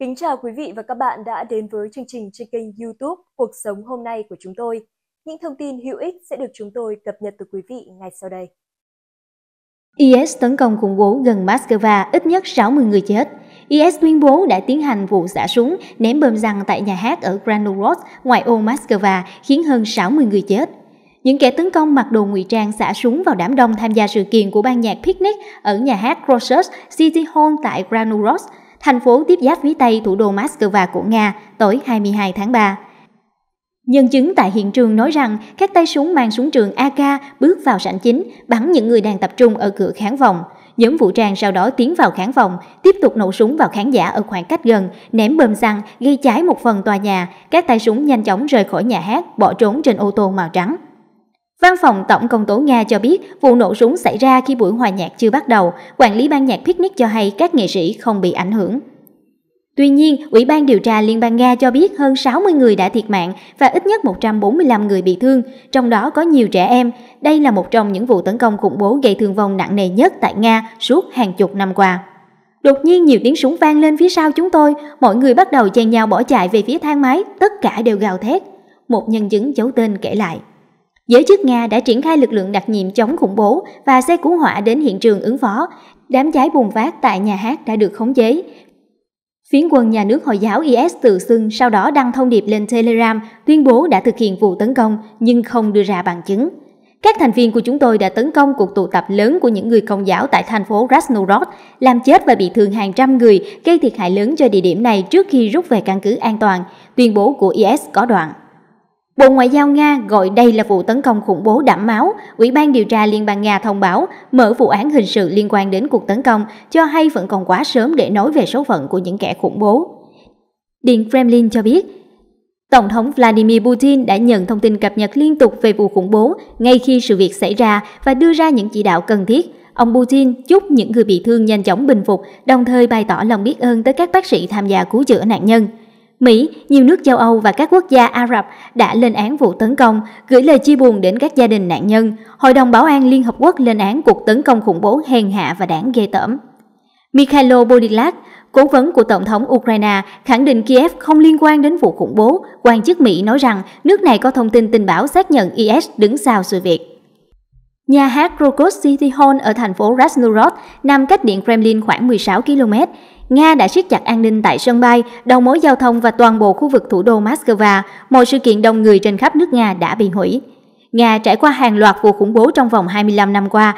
Kính chào quý vị và các bạn đã đến với chương trình trên kênh YouTube Cuộc sống hôm nay của chúng tôi. Những thông tin hữu ích sẽ được chúng tôi cập nhật từ quý vị ngay sau đây. IS tấn công khủng bố gần Moscow, ít nhất 60 người chết. IS tuyên bố đã tiến hành vụ xả súng, ném bom răng tại nhà hát ở Granulov, ngoài ô Moscow, khiến hơn 60 người chết. Những kẻ tấn công mặc đồ ngụy trang xả súng vào đám đông tham gia sự kiện của ban nhạc Picnic ở nhà hát Croesus City Hall tại Granulov thành phố tiếp giáp phía Tây thủ đô Moscow của Nga tối 22 tháng 3. Nhân chứng tại hiện trường nói rằng các tay súng mang súng trường AK bước vào sảnh chính, bắn những người đang tập trung ở cửa khán phòng. Nhóm vũ trang sau đó tiến vào khán phòng, tiếp tục nổ súng vào khán giả ở khoảng cách gần, ném bơm xăng, gây cháy một phần tòa nhà. Các tay súng nhanh chóng rời khỏi nhà hát, bỏ trốn trên ô tô màu trắng. Văn phòng Tổng công tố Nga cho biết vụ nổ súng xảy ra khi buổi hòa nhạc chưa bắt đầu, quản lý ban nhạc Picnic cho hay các nghệ sĩ không bị ảnh hưởng. Tuy nhiên, Ủy ban điều tra Liên bang Nga cho biết hơn 60 người đã thiệt mạng và ít nhất 145 người bị thương, trong đó có nhiều trẻ em. Đây là một trong những vụ tấn công khủng bố gây thương vong nặng nề nhất tại Nga suốt hàng chục năm qua. Đột nhiên nhiều tiếng súng vang lên phía sau chúng tôi, mọi người bắt đầu chen nhau bỏ chạy về phía thang máy, tất cả đều gào thét. Một nhân chứng giấu tên kể lại. Giới chức Nga đã triển khai lực lượng đặc nhiệm chống khủng bố và xe cứu hỏa đến hiện trường ứng phó. Đám cháy bùng phát tại nhà hát đã được khống chế. Phiến quân nhà nước Hồi giáo IS tự xưng sau đó đăng thông điệp lên Telegram tuyên bố đã thực hiện vụ tấn công nhưng không đưa ra bằng chứng. Các thành viên của chúng tôi đã tấn công cuộc tụ tập lớn của những người công giáo tại thành phố Krasnorod, làm chết và bị thương hàng trăm người, gây thiệt hại lớn cho địa điểm này trước khi rút về căn cứ an toàn, tuyên bố của IS có đoạn. Bộ Ngoại giao Nga gọi đây là vụ tấn công khủng bố đẫm máu. Ủy ban điều tra Liên bang Nga thông báo mở vụ án hình sự liên quan đến cuộc tấn công, cho hay vẫn còn quá sớm để nói về số phận của những kẻ khủng bố. Điện Kremlin cho biết, Tổng thống Vladimir Putin đã nhận thông tin cập nhật liên tục về vụ khủng bố ngay khi sự việc xảy ra và đưa ra những chỉ đạo cần thiết. Ông Putin chúc những người bị thương nhanh chóng bình phục, đồng thời bày tỏ lòng biết ơn tới các bác sĩ tham gia cứu chữa nạn nhân. Mỹ, nhiều nước châu Âu và các quốc gia Ả Rập đã lên án vụ tấn công, gửi lời chia buồn đến các gia đình nạn nhân. Hội đồng Bảo an Liên Hợp Quốc lên án cuộc tấn công khủng bố hèn hạ và đáng ghê tởm. Mikhailo Bodilak, cố vấn của Tổng thống Ukraine, khẳng định Kiev không liên quan đến vụ khủng bố. Quan chức Mỹ nói rằng nước này có thông tin tình báo xác nhận IS đứng sau sự việc. Nhà hát Krokos City Hall ở thành phố Rasnurod nằm cách điện Kremlin khoảng 16 km. Nga đã siết chặt an ninh tại sân bay, đầu mối giao thông và toàn bộ khu vực thủ đô Moscow. Mọi sự kiện đông người trên khắp nước Nga đã bị hủy. Nga trải qua hàng loạt vụ khủng bố trong vòng 25 năm qua,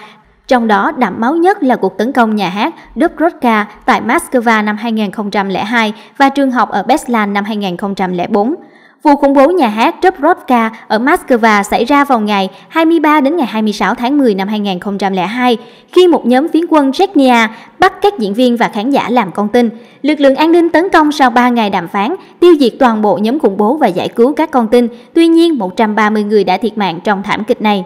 trong đó đẫm máu nhất là cuộc tấn công nhà hát Dubrovka tại Moscow năm 2002 và trường học ở Beslan năm 2004. Vụ khủng bố nhà hát Dubrovka ở Moscow xảy ra vào ngày 23 đến ngày 26 tháng 10 năm 2002 khi một nhóm phiến quân Chechnya bắt các diễn viên và khán giả làm con tin. Lực lượng an ninh tấn công sau 3 ngày đàm phán, tiêu diệt toàn bộ nhóm khủng bố và giải cứu các con tin. Tuy nhiên, 130 người đã thiệt mạng trong thảm kịch này.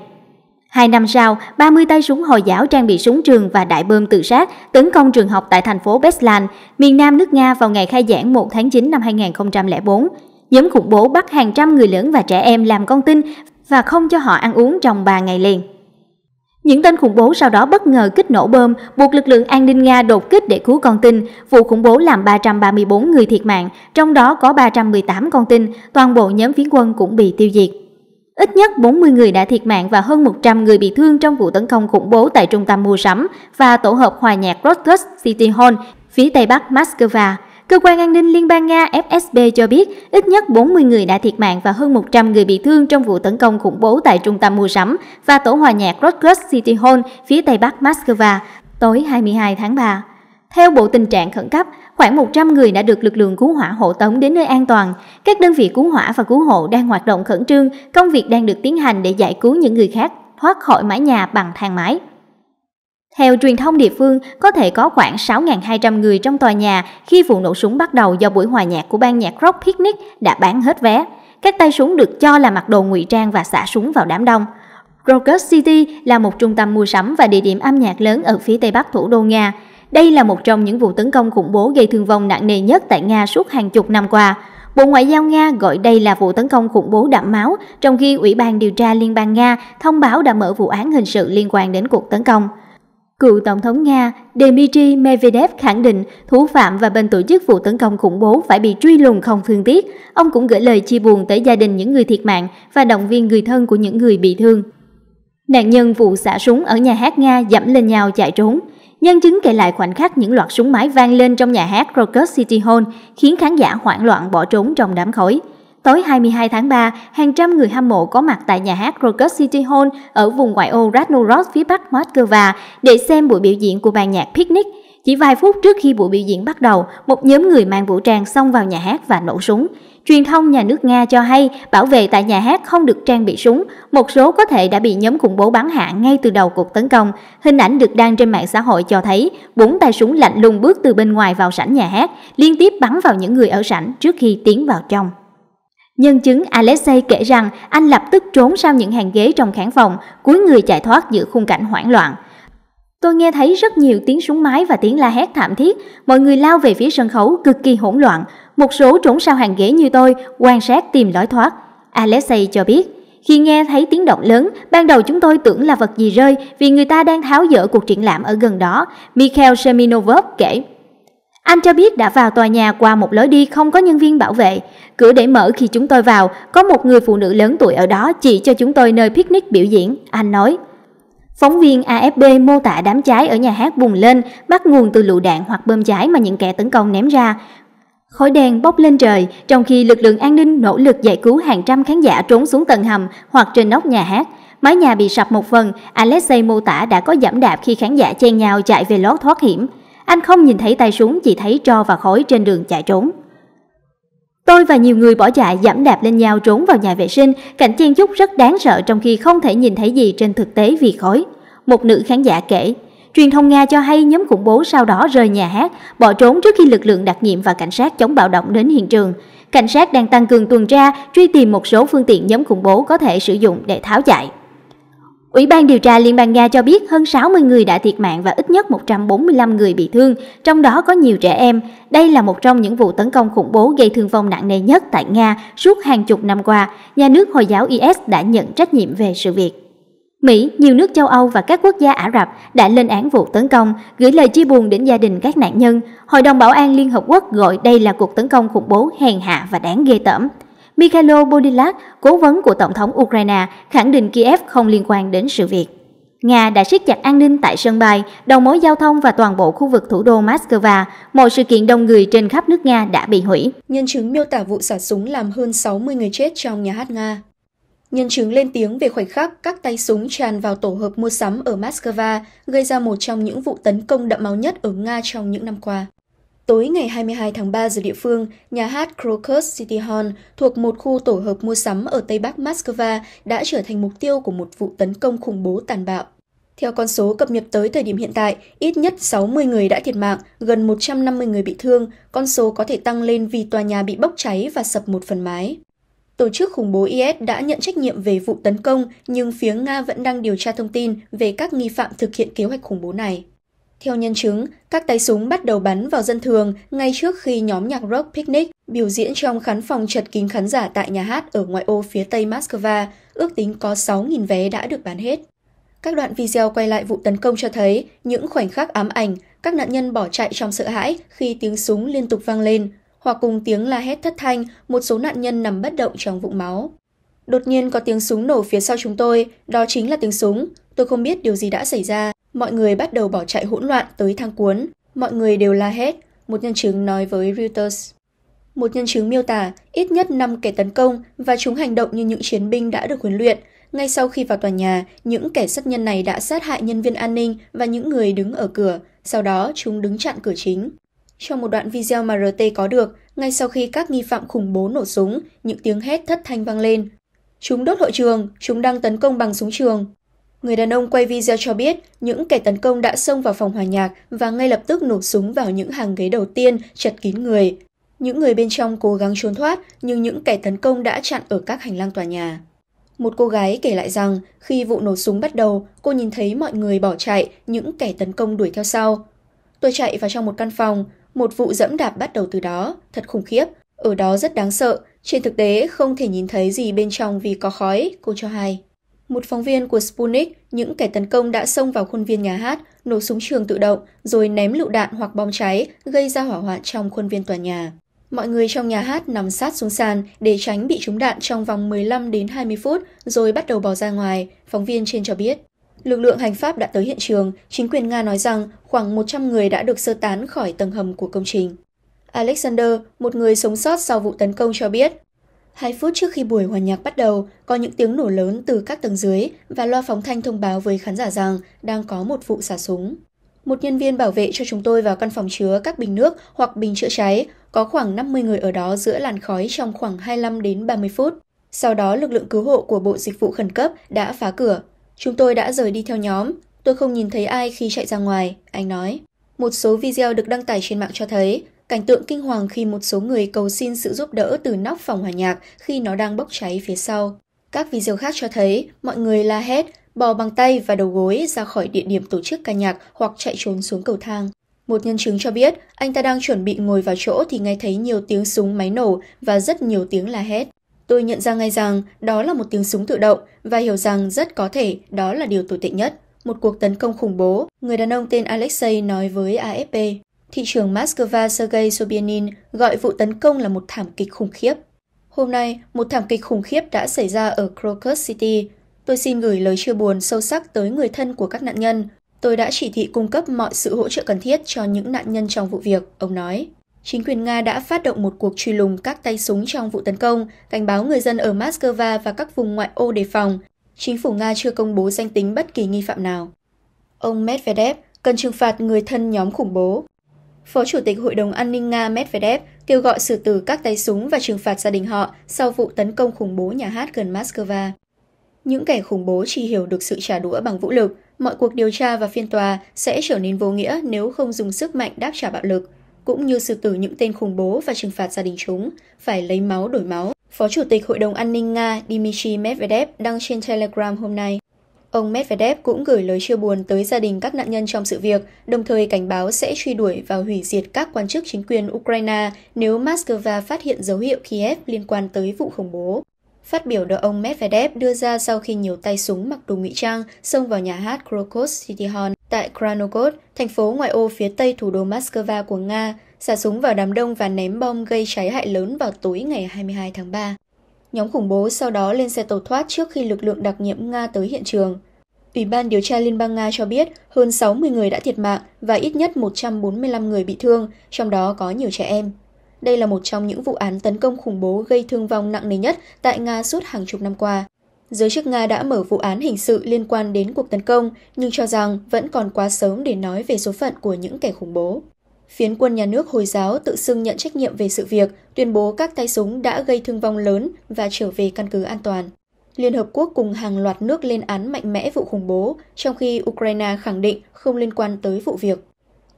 Hai năm sau, 30 tay súng Hồi giáo trang bị súng trường và đại bơm tự sát tấn công trường học tại thành phố Beslan, miền nam nước Nga vào ngày khai giảng 1 tháng 9 năm 2004. Nhóm khủng bố bắt hàng trăm người lớn và trẻ em làm con tin và không cho họ ăn uống trong 3 ngày liền. Những tên khủng bố sau đó bất ngờ kích nổ bơm, buộc lực lượng an ninh Nga đột kích để cứu con tin. Vụ khủng bố làm 334 người thiệt mạng, trong đó có 318 con tin, toàn bộ nhóm phiến quân cũng bị tiêu diệt. Ít nhất 40 người đã thiệt mạng và hơn 100 người bị thương trong vụ tấn công khủng bố tại trung tâm mua sắm và tổ hợp hòa nhạc Rostov City Hall phía tây bắc Moscow. Cơ quan an ninh Liên bang Nga FSB cho biết ít nhất 40 người đã thiệt mạng và hơn 100 người bị thương trong vụ tấn công khủng bố tại trung tâm mua sắm và tổ hòa nhạc Rutgers City Hall phía tây bắc Moscow tối 22 tháng 3. Theo Bộ Tình trạng Khẩn cấp, khoảng 100 người đã được lực lượng cứu hỏa hộ tống đến nơi an toàn. Các đơn vị cứu hỏa và cứu hộ đang hoạt động khẩn trương, công việc đang được tiến hành để giải cứu những người khác thoát khỏi mái nhà bằng thang máy. Theo truyền thông địa phương, có thể có khoảng 6.200 người trong tòa nhà khi vụ nổ súng bắt đầu do buổi hòa nhạc của ban nhạc rock Picnic đã bán hết vé. Các tay súng được cho là mặc đồ ngụy trang và xả súng vào đám đông. Rocket City là một trung tâm mua sắm và địa điểm âm nhạc lớn ở phía tây bắc thủ đô Nga. Đây là một trong những vụ tấn công khủng bố gây thương vong nặng nề nhất tại Nga suốt hàng chục năm qua. Bộ Ngoại giao Nga gọi đây là vụ tấn công khủng bố đẫm máu, trong khi Ủy ban điều tra Liên bang Nga thông báo đã mở vụ án hình sự liên quan đến cuộc tấn công. Cựu Tổng thống Nga Dmitry Medvedev khẳng định thủ phạm và bên tổ chức vụ tấn công khủng bố phải bị truy lùng không thương tiếc. Ông cũng gửi lời chia buồn tới gia đình những người thiệt mạng và động viên người thân của những người bị thương. Nạn nhân vụ xả súng ở nhà hát Nga dẫm lên nhau chạy trốn. Nhân chứng kể lại khoảnh khắc những loạt súng máy vang lên trong nhà hát Rocket City Hall khiến khán giả hoảng loạn bỏ trốn trong đám khói. Tối 22 tháng 3, hàng trăm người hâm mộ có mặt tại nhà hát Rocket City Hall ở vùng ngoại ô Radnorod phía bắc Moscow để xem buổi biểu diễn của ban nhạc Picnic. Chỉ vài phút trước khi buổi biểu diễn bắt đầu, một nhóm người mang vũ trang xông vào nhà hát và nổ súng. Truyền thông nhà nước Nga cho hay bảo vệ tại nhà hát không được trang bị súng, một số có thể đã bị nhóm khủng bố bắn hạ ngay từ đầu cuộc tấn công. Hình ảnh được đăng trên mạng xã hội cho thấy bốn tay súng lạnh lùng bước từ bên ngoài vào sảnh nhà hát, liên tiếp bắn vào những người ở sảnh trước khi tiến vào trong. Nhân chứng Alexei kể rằng anh lập tức trốn sau những hàng ghế trong khán phòng, cuối người chạy thoát giữa khung cảnh hoảng loạn. Tôi nghe thấy rất nhiều tiếng súng máy và tiếng la hét thảm thiết, mọi người lao về phía sân khấu cực kỳ hỗn loạn, một số trốn sau hàng ghế như tôi, quan sát tìm lối thoát. Alexei cho biết, khi nghe thấy tiếng động lớn, ban đầu chúng tôi tưởng là vật gì rơi vì người ta đang tháo dỡ cuộc triển lãm ở gần đó, Mikhail Seminov kể. Anh cho biết đã vào tòa nhà qua một lối đi không có nhân viên bảo vệ. Cửa để mở khi chúng tôi vào, có một người phụ nữ lớn tuổi ở đó chỉ cho chúng tôi nơi picnic biểu diễn, anh nói. Phóng viên AFP mô tả đám cháy ở nhà hát bùng lên, bắt nguồn từ lựu đạn hoặc bơm cháy mà những kẻ tấn công ném ra. Khói đen bốc lên trời, trong khi lực lượng an ninh nỗ lực giải cứu hàng trăm khán giả trốn xuống tầng hầm hoặc trên nóc nhà hát. Mái nhà bị sập một phần, Alexei mô tả đã có giảm đạp khi khán giả chen nhau chạy về lối thoát hiểm. Anh không nhìn thấy tay súng chỉ thấy tro và khói trên đường chạy trốn. Tôi và nhiều người bỏ chạy giảm đạp lên nhau trốn vào nhà vệ sinh, cảnh chen chúc rất đáng sợ trong khi không thể nhìn thấy gì trên thực tế vì khói. Một nữ khán giả kể, truyền thông Nga cho hay nhóm khủng bố sau đó rời nhà hát, bỏ trốn trước khi lực lượng đặc nhiệm và cảnh sát chống bạo động đến hiện trường. Cảnh sát đang tăng cường tuần tra, truy tìm một số phương tiện nhóm khủng bố có thể sử dụng để tháo chạy. Ủy ban điều tra Liên bang Nga cho biết hơn 60 người đã thiệt mạng và ít nhất 145 người bị thương, trong đó có nhiều trẻ em. Đây là một trong những vụ tấn công khủng bố gây thương vong nặng nề nhất tại Nga suốt hàng chục năm qua. Nhà nước Hồi giáo IS đã nhận trách nhiệm về sự việc. Mỹ, nhiều nước châu Âu và các quốc gia Ả Rập đã lên án vụ tấn công, gửi lời chia buồn đến gia đình các nạn nhân. Hội đồng Bảo an Liên Hợp Quốc gọi đây là cuộc tấn công khủng bố hèn hạ và đáng ghê tởm. Mikhailo Bodilat, cố vấn của Tổng thống Ukraine, khẳng định Kiev không liên quan đến sự việc. Nga đã siết chặt an ninh tại sân bay, đầu mối giao thông và toàn bộ khu vực thủ đô Moscow. Mọi sự kiện đông người trên khắp nước Nga đã bị hủy. Nhân chứng miêu tả vụ xả súng làm hơn 60 người chết trong nhà hát Nga. Nhân chứng lên tiếng về khoảnh khắc các tay súng tràn vào tổ hợp mua sắm ở Moscow, gây ra một trong những vụ tấn công đậm máu nhất ở Nga trong những năm qua. Tối ngày 22 tháng 3 giờ địa phương, nhà hát Crocus City Hall thuộc một khu tổ hợp mua sắm ở Tây Bắc Moscow đã trở thành mục tiêu của một vụ tấn công khủng bố tàn bạo. Theo con số cập nhật tới thời điểm hiện tại, ít nhất 60 người đã thiệt mạng, gần 150 người bị thương, con số có thể tăng lên vì tòa nhà bị bốc cháy và sập một phần mái. Tổ chức khủng bố IS đã nhận trách nhiệm về vụ tấn công, nhưng phía Nga vẫn đang điều tra thông tin về các nghi phạm thực hiện kế hoạch khủng bố này. Theo nhân chứng, các tay súng bắt đầu bắn vào dân thường ngay trước khi nhóm nhạc rock Picnic biểu diễn trong khán phòng chật kín khán giả tại nhà hát ở ngoại ô phía tây Moscow, ước tính có 6.000 vé đã được bán hết. Các đoạn video quay lại vụ tấn công cho thấy những khoảnh khắc ám ảnh, các nạn nhân bỏ chạy trong sợ hãi khi tiếng súng liên tục vang lên, hoặc cùng tiếng la hét thất thanh, một số nạn nhân nằm bất động trong vũng máu. Đột nhiên có tiếng súng nổ phía sau chúng tôi, đó chính là tiếng súng. Tôi không biết điều gì đã xảy ra, Mọi người bắt đầu bỏ chạy hỗn loạn tới thang cuốn. Mọi người đều la hét, một nhân chứng nói với Reuters. Một nhân chứng miêu tả ít nhất 5 kẻ tấn công và chúng hành động như những chiến binh đã được huấn luyện. Ngay sau khi vào tòa nhà, những kẻ sát nhân này đã sát hại nhân viên an ninh và những người đứng ở cửa, sau đó chúng đứng chặn cửa chính. Trong một đoạn video mà RT có được, ngay sau khi các nghi phạm khủng bố nổ súng, những tiếng hét thất thanh vang lên. Chúng đốt hội trường, chúng đang tấn công bằng súng trường. Người đàn ông quay video cho biết những kẻ tấn công đã xông vào phòng hòa nhạc và ngay lập tức nổ súng vào những hàng ghế đầu tiên chật kín người. Những người bên trong cố gắng trốn thoát nhưng những kẻ tấn công đã chặn ở các hành lang tòa nhà. Một cô gái kể lại rằng khi vụ nổ súng bắt đầu, cô nhìn thấy mọi người bỏ chạy, những kẻ tấn công đuổi theo sau. Tôi chạy vào trong một căn phòng, một vụ dẫm đạp bắt đầu từ đó, thật khủng khiếp, ở đó rất đáng sợ, trên thực tế không thể nhìn thấy gì bên trong vì có khói, cô cho hay một phóng viên của Sputnik, những kẻ tấn công đã xông vào khuôn viên nhà hát, nổ súng trường tự động, rồi ném lựu đạn hoặc bom cháy, gây ra hỏa hoạn trong khuôn viên tòa nhà. Mọi người trong nhà hát nằm sát xuống sàn để tránh bị trúng đạn trong vòng 15 đến 20 phút rồi bắt đầu bỏ ra ngoài, phóng viên trên cho biết. Lực lượng hành pháp đã tới hiện trường, chính quyền Nga nói rằng khoảng 100 người đã được sơ tán khỏi tầng hầm của công trình. Alexander, một người sống sót sau vụ tấn công cho biết 2 phút trước khi buổi hòa nhạc bắt đầu, có những tiếng nổ lớn từ các tầng dưới và loa phóng thanh thông báo với khán giả rằng đang có một vụ xả súng. Một nhân viên bảo vệ cho chúng tôi vào căn phòng chứa các bình nước hoặc bình chữa cháy, có khoảng 50 người ở đó giữa làn khói trong khoảng 25 đến 30 phút. Sau đó, lực lượng cứu hộ của Bộ Dịch vụ Khẩn cấp đã phá cửa. Chúng tôi đã rời đi theo nhóm. Tôi không nhìn thấy ai khi chạy ra ngoài, anh nói. Một số video được đăng tải trên mạng cho thấy Cảnh tượng kinh hoàng khi một số người cầu xin sự giúp đỡ từ nóc phòng hòa nhạc khi nó đang bốc cháy phía sau. Các video khác cho thấy mọi người la hét, bò bằng tay và đầu gối ra khỏi địa điểm tổ chức ca nhạc hoặc chạy trốn xuống cầu thang. Một nhân chứng cho biết, anh ta đang chuẩn bị ngồi vào chỗ thì nghe thấy nhiều tiếng súng máy nổ và rất nhiều tiếng la hét. Tôi nhận ra ngay rằng đó là một tiếng súng tự động và hiểu rằng rất có thể đó là điều tồi tệ nhất. Một cuộc tấn công khủng bố, người đàn ông tên Alexei nói với AFP thị trưởng Moscow Sergei Sobyanin gọi vụ tấn công là một thảm kịch khủng khiếp. Hôm nay, một thảm kịch khủng khiếp đã xảy ra ở Crocus City. Tôi xin gửi lời chia buồn sâu sắc tới người thân của các nạn nhân. Tôi đã chỉ thị cung cấp mọi sự hỗ trợ cần thiết cho những nạn nhân trong vụ việc, ông nói. Chính quyền Nga đã phát động một cuộc truy lùng các tay súng trong vụ tấn công, cảnh báo người dân ở Moscow và các vùng ngoại ô đề phòng. Chính phủ Nga chưa công bố danh tính bất kỳ nghi phạm nào. Ông Medvedev cần trừng phạt người thân nhóm khủng bố, Phó Chủ tịch Hội đồng An ninh Nga Medvedev kêu gọi xử tử các tay súng và trừng phạt gia đình họ sau vụ tấn công khủng bố nhà hát gần Moscow. Những kẻ khủng bố chỉ hiểu được sự trả đũa bằng vũ lực, mọi cuộc điều tra và phiên tòa sẽ trở nên vô nghĩa nếu không dùng sức mạnh đáp trả bạo lực, cũng như xử tử những tên khủng bố và trừng phạt gia đình chúng, phải lấy máu đổi máu. Phó Chủ tịch Hội đồng An ninh Nga Dmitry Medvedev đăng trên Telegram hôm nay. Ông Medvedev cũng gửi lời chia buồn tới gia đình các nạn nhân trong sự việc, đồng thời cảnh báo sẽ truy đuổi và hủy diệt các quan chức chính quyền Ukraine nếu Moscow phát hiện dấu hiệu Kiev liên quan tới vụ khủng bố. Phát biểu được ông Medvedev đưa ra sau khi nhiều tay súng mặc đồ ngụy trang xông vào nhà hát Krokos City Hall tại Kranogod, thành phố ngoại ô phía tây thủ đô Moscow của Nga, xả súng vào đám đông và ném bom gây cháy hại lớn vào tối ngày 22 tháng 3. Nhóm khủng bố sau đó lên xe tàu thoát trước khi lực lượng đặc nhiệm Nga tới hiện trường. Ủy ban điều tra Liên bang Nga cho biết hơn 60 người đã thiệt mạng và ít nhất 145 người bị thương, trong đó có nhiều trẻ em. Đây là một trong những vụ án tấn công khủng bố gây thương vong nặng nề nhất tại Nga suốt hàng chục năm qua. Giới chức Nga đã mở vụ án hình sự liên quan đến cuộc tấn công, nhưng cho rằng vẫn còn quá sớm để nói về số phận của những kẻ khủng bố. Phiến quân nhà nước Hồi giáo tự xưng nhận trách nhiệm về sự việc, tuyên bố các tay súng đã gây thương vong lớn và trở về căn cứ an toàn. Liên Hợp Quốc cùng hàng loạt nước lên án mạnh mẽ vụ khủng bố, trong khi Ukraine khẳng định không liên quan tới vụ việc.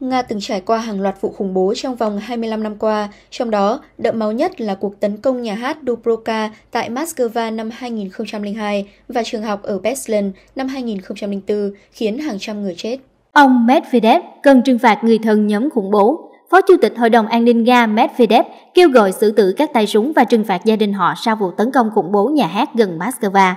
Nga từng trải qua hàng loạt vụ khủng bố trong vòng 25 năm qua, trong đó đậm máu nhất là cuộc tấn công nhà hát Dubrovka tại Moscow năm 2002 và trường học ở Beslan năm 2004, khiến hàng trăm người chết. Ông Medvedev cần trừng phạt người thân nhóm khủng bố Phó Chủ tịch Hội đồng An ninh Nga Medvedev kêu gọi xử tử các tay súng và trừng phạt gia đình họ sau vụ tấn công khủng bố nhà hát gần Moscow.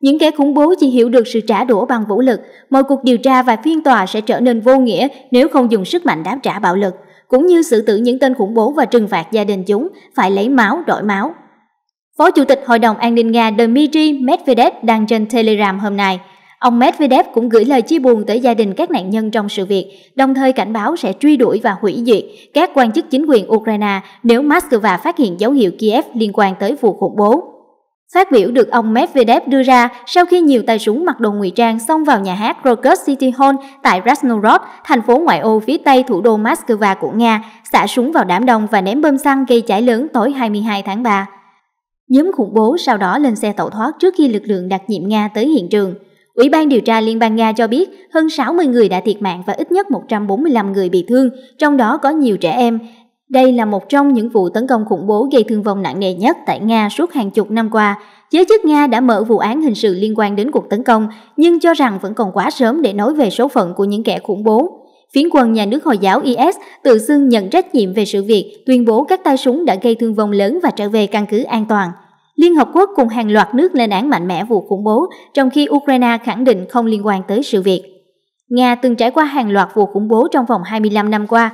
Những kẻ khủng bố chỉ hiểu được sự trả đũa bằng vũ lực. Mọi cuộc điều tra và phiên tòa sẽ trở nên vô nghĩa nếu không dùng sức mạnh đáp trả bạo lực, cũng như xử tử những tên khủng bố và trừng phạt gia đình chúng phải lấy máu đổi máu. Phó Chủ tịch Hội đồng An ninh Nga Dmitry Medvedev đăng trên Telegram hôm nay – Ông Medvedev cũng gửi lời chia buồn tới gia đình các nạn nhân trong sự việc, đồng thời cảnh báo sẽ truy đuổi và hủy diệt các quan chức chính quyền Ukraine nếu Moscow phát hiện dấu hiệu Kiev liên quan tới vụ khủng bố. Phát biểu được ông Medvedev đưa ra sau khi nhiều tay súng mặc đồ ngụy trang xông vào nhà hát Rocket City Hall tại Krasnorod, thành phố ngoại ô phía tây thủ đô Moscow của Nga, xả súng vào đám đông và ném bơm xăng gây cháy lớn tối 22 tháng 3. Nhóm khủng bố sau đó lên xe tẩu thoát trước khi lực lượng đặc nhiệm Nga tới hiện trường. Ủy ban điều tra Liên bang Nga cho biết hơn 60 người đã thiệt mạng và ít nhất 145 người bị thương, trong đó có nhiều trẻ em. Đây là một trong những vụ tấn công khủng bố gây thương vong nặng nề nhất tại Nga suốt hàng chục năm qua. Giới chức Nga đã mở vụ án hình sự liên quan đến cuộc tấn công, nhưng cho rằng vẫn còn quá sớm để nói về số phận của những kẻ khủng bố. Phiến quân nhà nước Hồi giáo IS tự xưng nhận trách nhiệm về sự việc, tuyên bố các tay súng đã gây thương vong lớn và trở về căn cứ an toàn – Liên Hợp Quốc cùng hàng loạt nước lên án mạnh mẽ vụ khủng bố, trong khi Ukraine khẳng định không liên quan tới sự việc. Nga từng trải qua hàng loạt vụ khủng bố trong vòng 25 năm qua,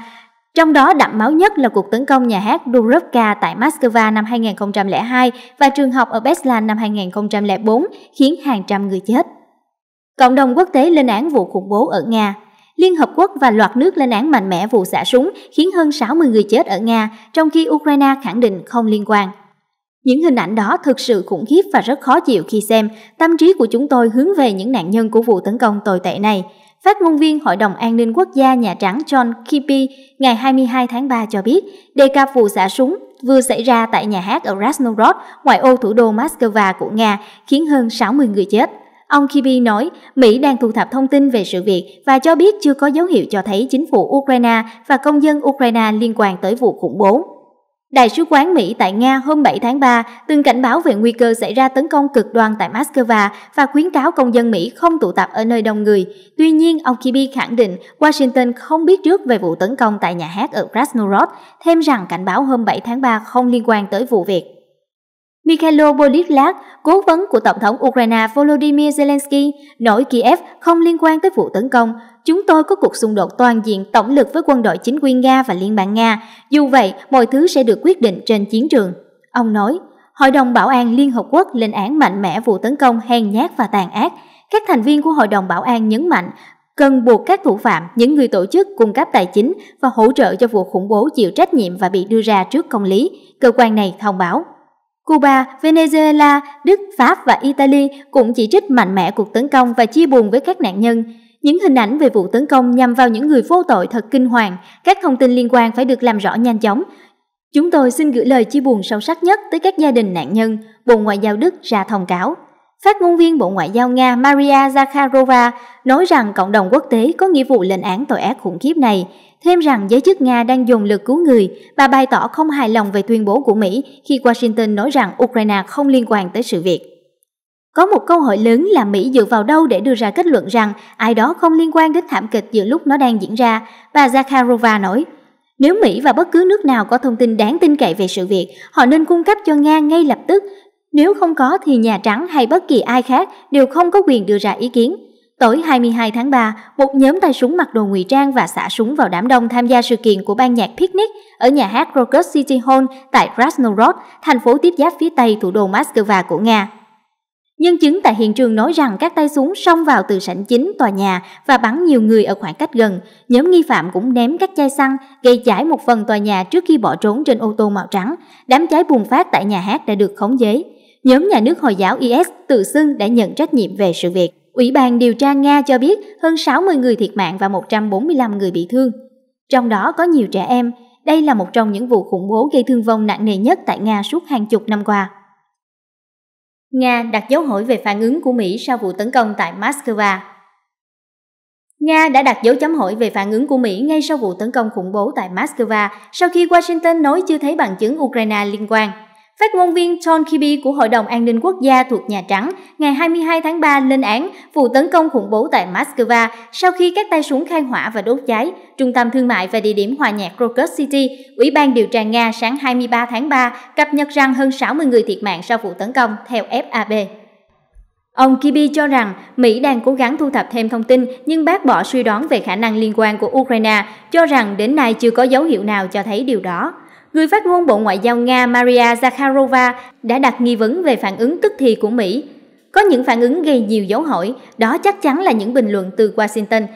trong đó đậm máu nhất là cuộc tấn công nhà hát Dubrovka tại Moscow năm 2002 và trường học ở Beslan năm 2004 khiến hàng trăm người chết. Cộng đồng quốc tế lên án vụ khủng bố ở Nga. Liên Hợp Quốc và loạt nước lên án mạnh mẽ vụ xả súng khiến hơn 60 người chết ở Nga, trong khi Ukraine khẳng định không liên quan. Những hình ảnh đó thực sự khủng khiếp và rất khó chịu khi xem, tâm trí của chúng tôi hướng về những nạn nhân của vụ tấn công tồi tệ này. Phát ngôn viên Hội đồng An ninh Quốc gia Nhà Trắng John Kirby ngày 22 tháng 3 cho biết, đề cập vụ xả súng vừa xảy ra tại nhà hát ở Rasnorod, ngoại ô thủ đô Moscow của Nga, khiến hơn 60 người chết. Ông Kirby nói Mỹ đang thu thập thông tin về sự việc và cho biết chưa có dấu hiệu cho thấy chính phủ Ukraine và công dân Ukraine liên quan tới vụ khủng bố. Đại sứ quán Mỹ tại Nga hôm 7 tháng 3 từng cảnh báo về nguy cơ xảy ra tấn công cực đoan tại Moscow và khuyến cáo công dân Mỹ không tụ tập ở nơi đông người. Tuy nhiên, ông Kirby khẳng định Washington không biết trước về vụ tấn công tại nhà hát ở Krasnorod, thêm rằng cảnh báo hôm 7 tháng 3 không liên quan tới vụ việc. Mikhailo Bolitlav, cố vấn của Tổng thống Ukraine Volodymyr Zelensky, nổi Kiev không liên quan tới vụ tấn công, chúng tôi có cuộc xung đột toàn diện tổng lực với quân đội chính quyền Nga và Liên bang Nga. Dù vậy, mọi thứ sẽ được quyết định trên chiến trường. Ông nói, Hội đồng Bảo an Liên Hợp Quốc lên án mạnh mẽ vụ tấn công hèn nhát và tàn ác. Các thành viên của Hội đồng Bảo an nhấn mạnh cần buộc các thủ phạm, những người tổ chức cung cấp tài chính và hỗ trợ cho vụ khủng bố chịu trách nhiệm và bị đưa ra trước công lý, cơ quan này thông báo. Cuba, Venezuela, Đức, Pháp và Italy cũng chỉ trích mạnh mẽ cuộc tấn công và chia buồn với các nạn nhân. Những hình ảnh về vụ tấn công nhằm vào những người vô tội thật kinh hoàng, các thông tin liên quan phải được làm rõ nhanh chóng. Chúng tôi xin gửi lời chia buồn sâu sắc nhất tới các gia đình nạn nhân, Bộ Ngoại giao Đức ra thông cáo. Phát ngôn viên Bộ Ngoại giao Nga Maria Zakharova nói rằng cộng đồng quốc tế có nghĩa vụ lên án tội ác khủng khiếp này, thêm rằng giới chức Nga đang dùng lực cứu người và bày tỏ không hài lòng về tuyên bố của Mỹ khi Washington nói rằng Ukraine không liên quan tới sự việc. Có một câu hỏi lớn là Mỹ dựa vào đâu để đưa ra kết luận rằng ai đó không liên quan đến thảm kịch giữa lúc nó đang diễn ra, bà Zakharova nói. Nếu Mỹ và bất cứ nước nào có thông tin đáng tin cậy về sự việc, họ nên cung cấp cho Nga ngay lập tức. Nếu không có thì Nhà Trắng hay bất kỳ ai khác đều không có quyền đưa ra ý kiến. Tối 22 tháng 3, một nhóm tay súng mặc đồ ngụy trang và xả súng vào đám đông tham gia sự kiện của ban nhạc Picnic ở nhà hát Rocket City Hall tại Krasnodar, thành phố tiếp giáp phía tây thủ đô Moscow của Nga. Nhân chứng tại hiện trường nói rằng các tay súng xông vào từ sảnh chính tòa nhà và bắn nhiều người ở khoảng cách gần. Nhóm nghi phạm cũng ném các chai xăng, gây cháy một phần tòa nhà trước khi bỏ trốn trên ô tô màu trắng. Đám cháy bùng phát tại nhà hát đã được khống chế. Nhóm nhà nước Hồi giáo IS tự xưng đã nhận trách nhiệm về sự việc. Ủy ban điều tra Nga cho biết hơn 60 người thiệt mạng và 145 người bị thương. Trong đó có nhiều trẻ em. Đây là một trong những vụ khủng bố gây thương vong nặng nề nhất tại Nga suốt hàng chục năm qua. Nga đặt dấu hỏi về phản ứng của Mỹ sau vụ tấn công tại Moscow. Nga đã đặt dấu chấm hỏi về phản ứng của Mỹ ngay sau vụ tấn công khủng bố tại Moscow sau khi Washington nói chưa thấy bằng chứng Ukraine liên quan. Phát ngôn viên John Kirby của Hội đồng An ninh Quốc gia thuộc Nhà Trắng ngày 22 tháng 3 lên án vụ tấn công khủng bố tại Moscow sau khi các tay súng khai hỏa và đốt cháy trung tâm thương mại và địa điểm hòa nhạc Crocus City. Ủy ban điều tra Nga sáng 23 tháng 3 cập nhật rằng hơn 60 người thiệt mạng sau vụ tấn công, theo FAB. Ông Kirby cho rằng Mỹ đang cố gắng thu thập thêm thông tin nhưng bác bỏ suy đoán về khả năng liên quan của Ukraine, cho rằng đến nay chưa có dấu hiệu nào cho thấy điều đó. Người phát ngôn Bộ Ngoại giao Nga Maria Zakharova đã đặt nghi vấn về phản ứng tức thì của Mỹ. Có những phản ứng gây nhiều dấu hỏi, đó chắc chắn là những bình luận từ Washington.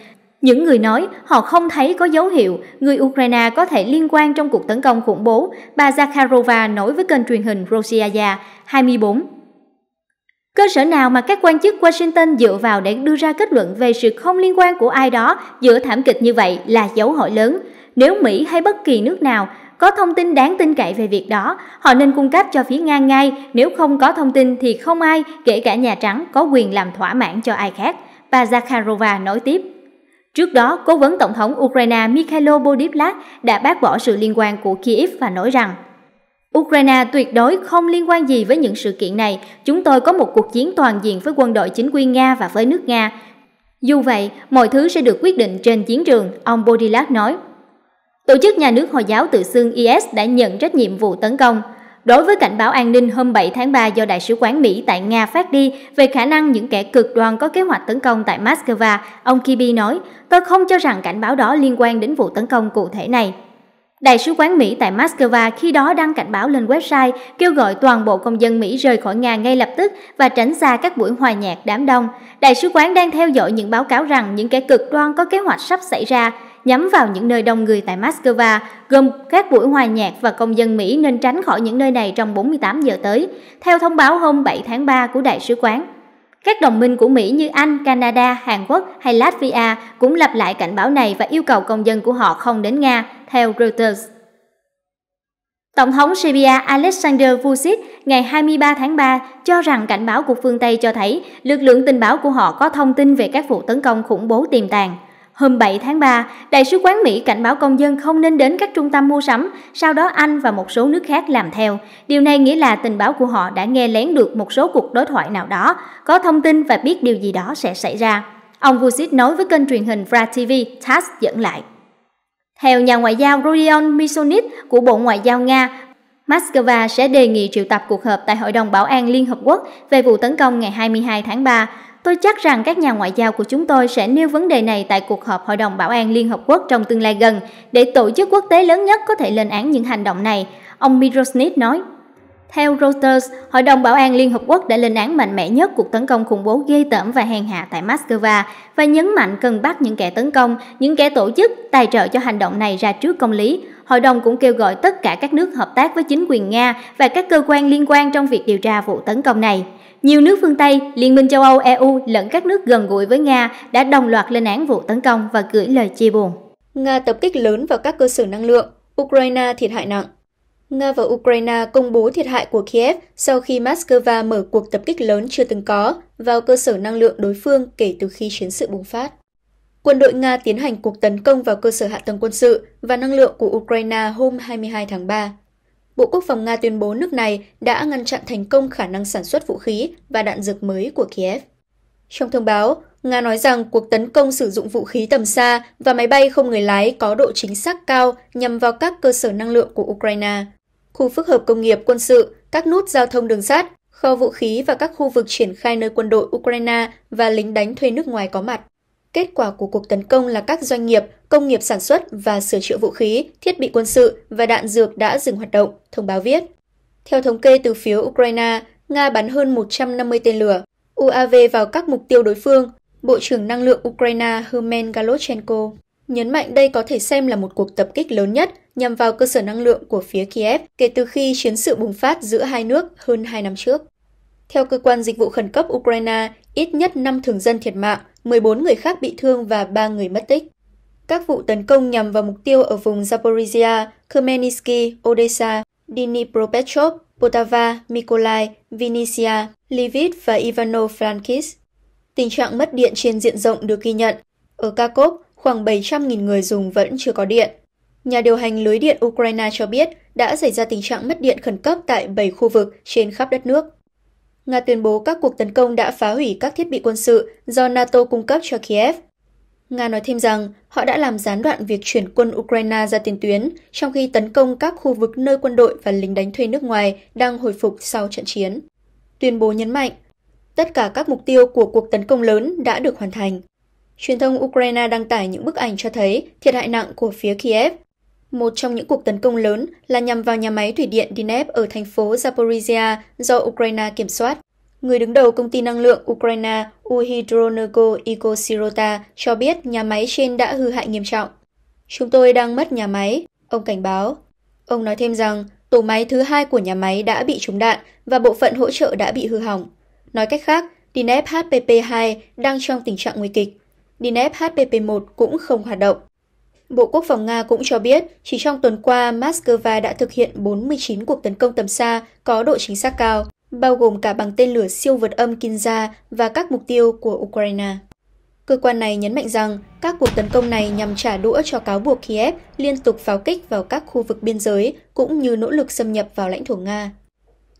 Những người nói họ không thấy có dấu hiệu người Ukraine có thể liên quan trong cuộc tấn công khủng bố, bà Zakharova nói với kênh truyền hình Rossiya 24. Cơ sở nào mà các quan chức Washington dựa vào để đưa ra kết luận về sự không liên quan của ai đó giữa thảm kịch như vậy là dấu hỏi lớn. Nếu Mỹ hay bất kỳ nước nào có thông tin đáng tin cậy về việc đó, họ nên cung cấp cho phía Nga ngay, nếu không có thông tin thì không ai, kể cả Nhà Trắng, có quyền làm thỏa mãn cho ai khác. Bà Zakharova nói tiếp. Trước đó, Cố vấn Tổng thống Ukraine Mikhailo Podolyak đã bác bỏ sự liên quan của Kiev và nói rằng Ukraine tuyệt đối không liên quan gì với những sự kiện này. Chúng tôi có một cuộc chiến toàn diện với quân đội chính quyền Nga và với nước Nga. Dù vậy, mọi thứ sẽ được quyết định trên chiến trường, ông Bodilak nói. Tổ chức nhà nước Hồi giáo tự xưng IS đã nhận trách nhiệm vụ tấn công. Đối với cảnh báo an ninh hôm 7 tháng 3 do Đại sứ quán Mỹ tại Nga phát đi về khả năng những kẻ cực đoan có kế hoạch tấn công tại Moscow, ông Kibi nói, tôi không cho rằng cảnh báo đó liên quan đến vụ tấn công cụ thể này. Đại sứ quán Mỹ tại Moscow khi đó đăng cảnh báo lên website kêu gọi toàn bộ công dân Mỹ rời khỏi Nga ngay lập tức và tránh xa các buổi hòa nhạc đám đông. Đại sứ quán đang theo dõi những báo cáo rằng những kẻ cực đoan có kế hoạch sắp xảy ra nhắm vào những nơi đông người tại Moscow, gồm các buổi hòa nhạc và công dân Mỹ nên tránh khỏi những nơi này trong 48 giờ tới, theo thông báo hôm 7 tháng 3 của Đại sứ quán. Các đồng minh của Mỹ như Anh, Canada, Hàn Quốc hay Latvia cũng lặp lại cảnh báo này và yêu cầu công dân của họ không đến Nga, theo Reuters. Tổng thống Serbia Alexander Vucic ngày 23 tháng 3 cho rằng cảnh báo của phương Tây cho thấy lực lượng tình báo của họ có thông tin về các vụ tấn công khủng bố tiềm tàng. Hôm 7 tháng 3, Đại sứ quán Mỹ cảnh báo công dân không nên đến các trung tâm mua sắm, sau đó Anh và một số nước khác làm theo. Điều này nghĩa là tình báo của họ đã nghe lén được một số cuộc đối thoại nào đó, có thông tin và biết điều gì đó sẽ xảy ra. Ông Vucic nói với kênh truyền hình FRA TV TASS dẫn lại. Theo nhà ngoại giao Rodion Misonit của Bộ Ngoại giao Nga, Moscow sẽ đề nghị triệu tập cuộc họp tại Hội đồng Bảo an Liên Hợp Quốc về vụ tấn công ngày 22 tháng 3 Tôi chắc rằng các nhà ngoại giao của chúng tôi sẽ nêu vấn đề này tại cuộc họp Hội đồng Bảo an Liên Hợp Quốc trong tương lai gần để tổ chức quốc tế lớn nhất có thể lên án những hành động này, ông Mirosnit nói. Theo Reuters, Hội đồng Bảo an Liên Hợp Quốc đã lên án mạnh mẽ nhất cuộc tấn công khủng bố ghê tởm và hèn hạ tại Moscow và nhấn mạnh cần bắt những kẻ tấn công, những kẻ tổ chức, tài trợ cho hành động này ra trước công lý. Hội đồng cũng kêu gọi tất cả các nước hợp tác với chính quyền Nga và các cơ quan liên quan trong việc điều tra vụ tấn công này. Nhiều nước phương Tây, Liên minh châu Âu, EU lẫn các nước gần gũi với Nga đã đồng loạt lên án vụ tấn công và gửi lời chia buồn. Nga tập kích lớn vào các cơ sở năng lượng, Ukraine thiệt hại nặng. Nga và Ukraine công bố thiệt hại của Kiev sau khi Moscow mở cuộc tập kích lớn chưa từng có vào cơ sở năng lượng đối phương kể từ khi chiến sự bùng phát. Quân đội Nga tiến hành cuộc tấn công vào cơ sở hạ tầng quân sự và năng lượng của Ukraine hôm 22 tháng 3. Bộ Quốc phòng Nga tuyên bố nước này đã ngăn chặn thành công khả năng sản xuất vũ khí và đạn dược mới của Kiev. Trong thông báo, Nga nói rằng cuộc tấn công sử dụng vũ khí tầm xa và máy bay không người lái có độ chính xác cao nhằm vào các cơ sở năng lượng của Ukraine, khu phức hợp công nghiệp quân sự, các nút giao thông đường sắt, kho vũ khí và các khu vực triển khai nơi quân đội Ukraine và lính đánh thuê nước ngoài có mặt. Kết quả của cuộc tấn công là các doanh nghiệp, công nghiệp sản xuất và sửa chữa vũ khí, thiết bị quân sự và đạn dược đã dừng hoạt động, thông báo viết. Theo thống kê từ phía Ukraine, Nga bắn hơn 150 tên lửa, UAV vào các mục tiêu đối phương, Bộ trưởng Năng lượng Ukraine Hermen Galochenko nhấn mạnh đây có thể xem là một cuộc tập kích lớn nhất nhằm vào cơ sở năng lượng của phía Kiev kể từ khi chiến sự bùng phát giữa hai nước hơn hai năm trước. Theo cơ quan dịch vụ khẩn cấp Ukraine, ít nhất 5 thường dân thiệt mạng, 14 người khác bị thương và 3 người mất tích. Các vụ tấn công nhằm vào mục tiêu ở vùng Zaporizhia, Khmelnytsky, Odessa, Dnipropetrovsk, Poltava, Mykolaiv, Vinnytsia, Lviv và Ivano-Frankivsk. Tình trạng mất điện trên diện rộng được ghi nhận. Ở Kharkov, khoảng 700.000 người dùng vẫn chưa có điện. Nhà điều hành lưới điện Ukraine cho biết đã xảy ra tình trạng mất điện khẩn cấp tại 7 khu vực trên khắp đất nước. Nga tuyên bố các cuộc tấn công đã phá hủy các thiết bị quân sự do NATO cung cấp cho Kiev. Nga nói thêm rằng họ đã làm gián đoạn việc chuyển quân Ukraine ra tiền tuyến, trong khi tấn công các khu vực nơi quân đội và lính đánh thuê nước ngoài đang hồi phục sau trận chiến. Tuyên bố nhấn mạnh, tất cả các mục tiêu của cuộc tấn công lớn đã được hoàn thành. Truyền thông Ukraine đăng tải những bức ảnh cho thấy thiệt hại nặng của phía Kiev một trong những cuộc tấn công lớn là nhằm vào nhà máy thủy điện Dnep ở thành phố Zaporizhia do Ukraine kiểm soát. Người đứng đầu công ty năng lượng Ukraine Uhydronergo Ikosirota cho biết nhà máy trên đã hư hại nghiêm trọng. Chúng tôi đang mất nhà máy, ông cảnh báo. Ông nói thêm rằng tổ máy thứ hai của nhà máy đã bị trúng đạn và bộ phận hỗ trợ đã bị hư hỏng. Nói cách khác, Dnep HPP2 đang trong tình trạng nguy kịch. Dnep HPP1 cũng không hoạt động. Bộ Quốc phòng Nga cũng cho biết, chỉ trong tuần qua, Moscow đã thực hiện 49 cuộc tấn công tầm xa có độ chính xác cao, bao gồm cả bằng tên lửa siêu vượt âm Kinza và các mục tiêu của Ukraine. Cơ quan này nhấn mạnh rằng các cuộc tấn công này nhằm trả đũa cho cáo buộc Kiev liên tục pháo kích vào các khu vực biên giới cũng như nỗ lực xâm nhập vào lãnh thổ Nga.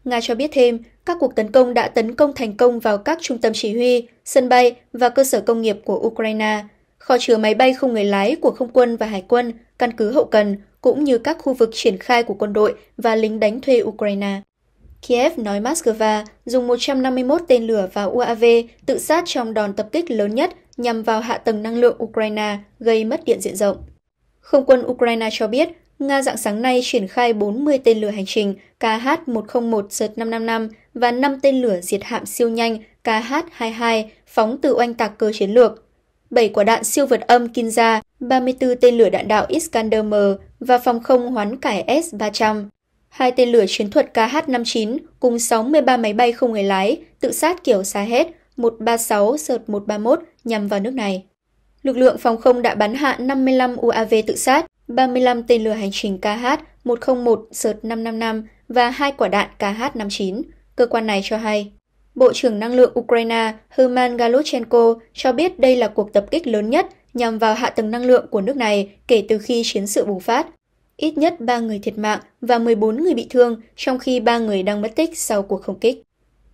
Nga cho biết thêm, các cuộc tấn công đã tấn công thành công vào các trung tâm chỉ huy, sân bay và cơ sở công nghiệp của Ukraine, Kho chứa máy bay không người lái của không quân và hải quân, căn cứ hậu cần, cũng như các khu vực triển khai của quân đội và lính đánh thuê Ukraine. Kiev nói Moscow dùng 151 tên lửa và UAV tự sát trong đòn tập kích lớn nhất nhằm vào hạ tầng năng lượng Ukraine, gây mất điện diện rộng. Không quân Ukraine cho biết, Nga dạng sáng nay triển khai 40 tên lửa hành trình KH-101-555 và 5 tên lửa diệt hạm siêu nhanh KH-22 phóng từ oanh tạc cơ chiến lược 7 quả đạn siêu vượt âm Kinza, 34 tên lửa đạn đạo Iskander-M và phòng không hoán cải S-300. Hai tên lửa chiến thuật KH-59 cùng 63 máy bay không người lái tự sát kiểu Sahed 136-131 nhằm vào nước này. Lực lượng phòng không đã bắn hạ 55 UAV tự sát, 35 tên lửa hành trình KH-101-555 và hai quả đạn KH-59, cơ quan này cho hay. Bộ trưởng Năng lượng Ukraine Herman Galutchenko cho biết đây là cuộc tập kích lớn nhất nhằm vào hạ tầng năng lượng của nước này kể từ khi chiến sự bùng phát. Ít nhất 3 người thiệt mạng và 14 người bị thương, trong khi 3 người đang mất tích sau cuộc không kích.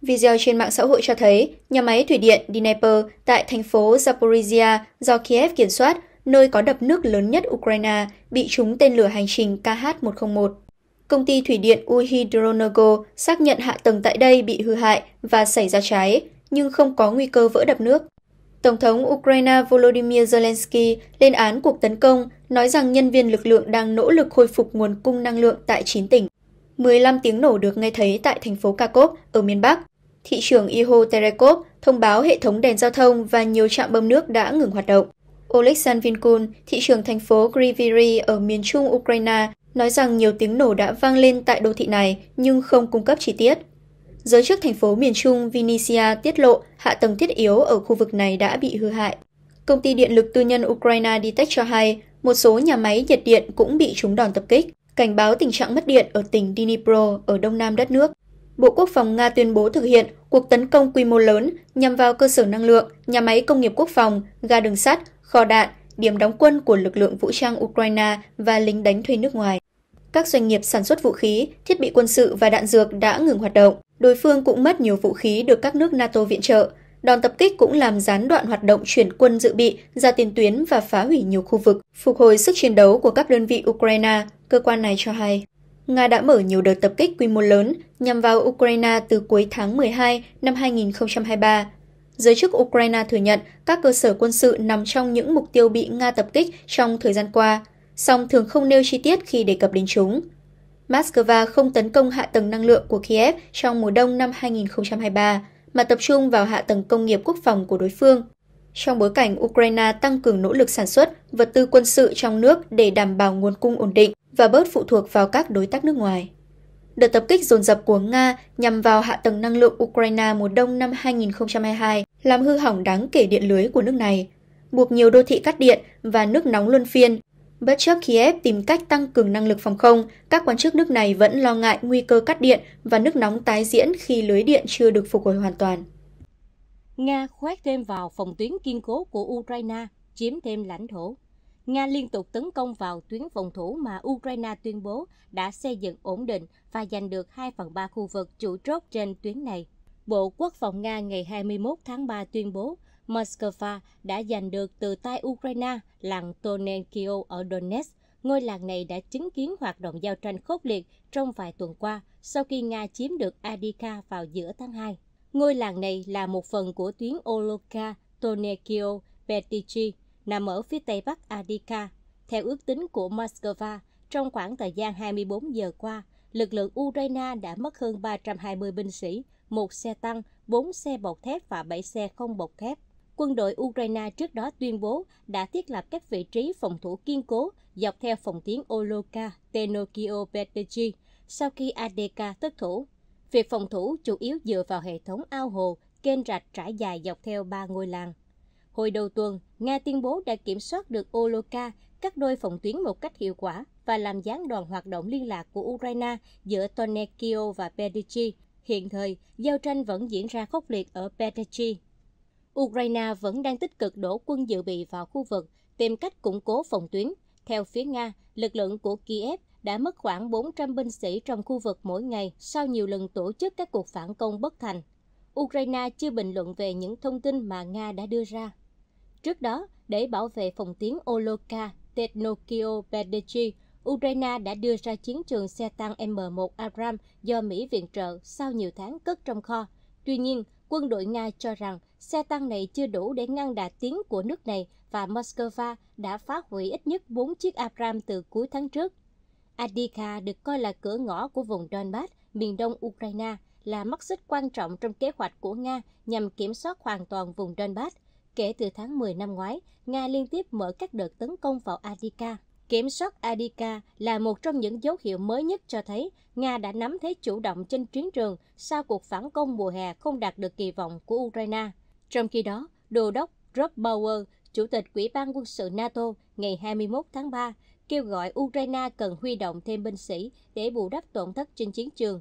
Video trên mạng xã hội cho thấy nhà máy thủy điện Dnieper tại thành phố Zaporizhia do Kiev kiểm soát, nơi có đập nước lớn nhất Ukraine, bị trúng tên lửa hành trình KH-101 công ty thủy điện Uhidronogo xác nhận hạ tầng tại đây bị hư hại và xảy ra cháy, nhưng không có nguy cơ vỡ đập nước. Tổng thống Ukraine Volodymyr Zelensky lên án cuộc tấn công, nói rằng nhân viên lực lượng đang nỗ lực khôi phục nguồn cung năng lượng tại 9 tỉnh. 15 tiếng nổ được nghe thấy tại thành phố Kharkov ở miền Bắc. Thị trưởng Iho Terekov thông báo hệ thống đèn giao thông và nhiều trạm bơm nước đã ngừng hoạt động. Oleksandr Vinkun, thị trưởng thành phố Griviri ở miền trung Ukraine, nói rằng nhiều tiếng nổ đã vang lên tại đô thị này nhưng không cung cấp chi tiết. Giới chức thành phố miền Trung Vinnytsia tiết lộ hạ tầng thiết yếu ở khu vực này đã bị hư hại. Công ty điện lực tư nhân Ukraine Ditech cho hay một số nhà máy nhiệt điện cũng bị trúng đòn tập kích, cảnh báo tình trạng mất điện ở tỉnh Dnipro ở đông nam đất nước. Bộ Quốc phòng Nga tuyên bố thực hiện cuộc tấn công quy mô lớn nhằm vào cơ sở năng lượng, nhà máy công nghiệp quốc phòng, ga đường sắt, kho đạn điểm đóng quân của lực lượng vũ trang Ukraine và lính đánh thuê nước ngoài. Các doanh nghiệp sản xuất vũ khí, thiết bị quân sự và đạn dược đã ngừng hoạt động. Đối phương cũng mất nhiều vũ khí được các nước NATO viện trợ. Đòn tập kích cũng làm gián đoạn hoạt động chuyển quân dự bị ra tiền tuyến và phá hủy nhiều khu vực, phục hồi sức chiến đấu của các đơn vị Ukraine, cơ quan này cho hay. Nga đã mở nhiều đợt tập kích quy mô lớn nhằm vào Ukraine từ cuối tháng 12 năm 2023 giới chức Ukraine thừa nhận các cơ sở quân sự nằm trong những mục tiêu bị Nga tập kích trong thời gian qua, song thường không nêu chi tiết khi đề cập đến chúng. Moscow không tấn công hạ tầng năng lượng của Kiev trong mùa đông năm 2023, mà tập trung vào hạ tầng công nghiệp quốc phòng của đối phương. Trong bối cảnh Ukraine tăng cường nỗ lực sản xuất, vật tư quân sự trong nước để đảm bảo nguồn cung ổn định và bớt phụ thuộc vào các đối tác nước ngoài. Đợt tập kích dồn dập của Nga nhằm vào hạ tầng năng lượng Ukraine mùa đông năm 2022 làm hư hỏng đáng kể điện lưới của nước này, buộc nhiều đô thị cắt điện và nước nóng luân phiên. Bất chấp Kiev tìm cách tăng cường năng lực phòng không, các quan chức nước này vẫn lo ngại nguy cơ cắt điện và nước nóng tái diễn khi lưới điện chưa được phục hồi hoàn toàn. Nga khoét thêm vào phòng tuyến kiên cố của Ukraine, chiếm thêm lãnh thổ. Nga liên tục tấn công vào tuyến phòng thủ mà Ukraine tuyên bố đã xây dựng ổn định và giành được 2 phần 3 khu vực chủ chốt trên tuyến này. Bộ Quốc phòng Nga ngày 21 tháng 3 tuyên bố Moscow đã giành được từ tay Ukraine làng Tonenkio ở Donetsk. Ngôi làng này đã chứng kiến hoạt động giao tranh khốc liệt trong vài tuần qua sau khi Nga chiếm được Adika vào giữa tháng 2. Ngôi làng này là một phần của tuyến Oloka, Tonekio, Petichi nằm ở phía tây bắc Adika. Theo ước tính của Moscow, trong khoảng thời gian 24 giờ qua, lực lượng Ukraine đã mất hơn 320 binh sĩ, một xe tăng, 4 xe bọc thép và 7 xe không bọc thép. Quân đội Ukraine trước đó tuyên bố đã thiết lập các vị trí phòng thủ kiên cố dọc theo phòng tuyến Oloka, Tenokio, Beteji sau khi ADK thất thủ. Việc phòng thủ chủ yếu dựa vào hệ thống ao hồ, kênh rạch trải dài dọc theo ba ngôi làng. Hồi đầu tuần, Nga tuyên bố đã kiểm soát được Oloka, các đôi phòng tuyến một cách hiệu quả và làm gián đoạn hoạt động liên lạc của Ukraine giữa Tonekio và Pedici. Hiện thời, giao tranh vẫn diễn ra khốc liệt ở Pedici. Ukraine vẫn đang tích cực đổ quân dự bị vào khu vực, tìm cách củng cố phòng tuyến. Theo phía Nga, lực lượng của Kiev đã mất khoảng 400 binh sĩ trong khu vực mỗi ngày sau nhiều lần tổ chức các cuộc phản công bất thành. Ukraine chưa bình luận về những thông tin mà Nga đã đưa ra. Trước đó, để bảo vệ phòng tuyến Oloka, Technokio Bedechi, Ukraine đã đưa ra chiến trường xe tăng M1 Abram do Mỹ viện trợ sau nhiều tháng cất trong kho. Tuy nhiên, quân đội Nga cho rằng xe tăng này chưa đủ để ngăn đà tiến của nước này và Moscow đã phá hủy ít nhất 4 chiếc Abram từ cuối tháng trước. Adika được coi là cửa ngõ của vùng Donbass, miền đông Ukraine, là mắt xích quan trọng trong kế hoạch của Nga nhằm kiểm soát hoàn toàn vùng Donbass – Kể từ tháng 10 năm ngoái, Nga liên tiếp mở các đợt tấn công vào Adika. Kiểm soát Adika là một trong những dấu hiệu mới nhất cho thấy Nga đã nắm thế chủ động trên chiến trường sau cuộc phản công mùa hè không đạt được kỳ vọng của Ukraine. Trong khi đó, đô đốc Rob Bauer, Chủ tịch Ủy ban quân sự NATO ngày 21 tháng 3, kêu gọi Ukraine cần huy động thêm binh sĩ để bù đắp tổn thất trên chiến trường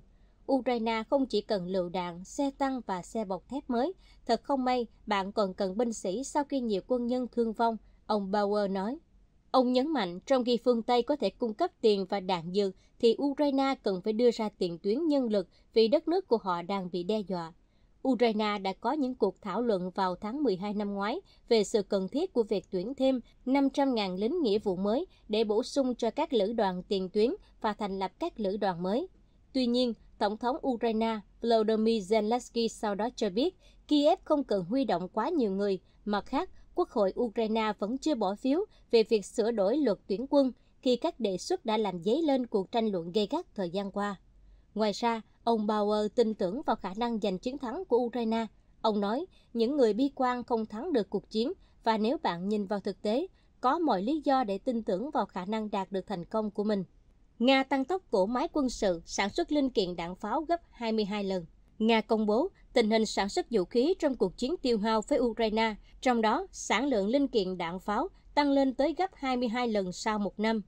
Ukraine không chỉ cần lựu đạn, xe tăng và xe bọc thép mới. Thật không may, bạn còn cần binh sĩ sau khi nhiều quân nhân thương vong, ông Bauer nói. Ông nhấn mạnh, trong khi phương Tây có thể cung cấp tiền và đạn dược, thì Ukraine cần phải đưa ra tiền tuyến nhân lực vì đất nước của họ đang bị đe dọa. Ukraine đã có những cuộc thảo luận vào tháng 12 năm ngoái về sự cần thiết của việc tuyển thêm 500.000 lính nghĩa vụ mới để bổ sung cho các lữ đoàn tiền tuyến và thành lập các lữ đoàn mới. Tuy nhiên, Tổng thống Ukraine Volodymyr Zelensky sau đó cho biết Kiev không cần huy động quá nhiều người. Mặt khác, Quốc hội Ukraine vẫn chưa bỏ phiếu về việc sửa đổi luật tuyển quân khi các đề xuất đã làm dấy lên cuộc tranh luận gây gắt thời gian qua. Ngoài ra, ông Bauer tin tưởng vào khả năng giành chiến thắng của Ukraine. Ông nói, những người bi quan không thắng được cuộc chiến và nếu bạn nhìn vào thực tế, có mọi lý do để tin tưởng vào khả năng đạt được thành công của mình. Nga tăng tốc cổ máy quân sự sản xuất linh kiện đạn pháo gấp 22 lần. Nga công bố tình hình sản xuất vũ khí trong cuộc chiến tiêu hao với Ukraine, trong đó sản lượng linh kiện đạn pháo tăng lên tới gấp 22 lần sau một năm.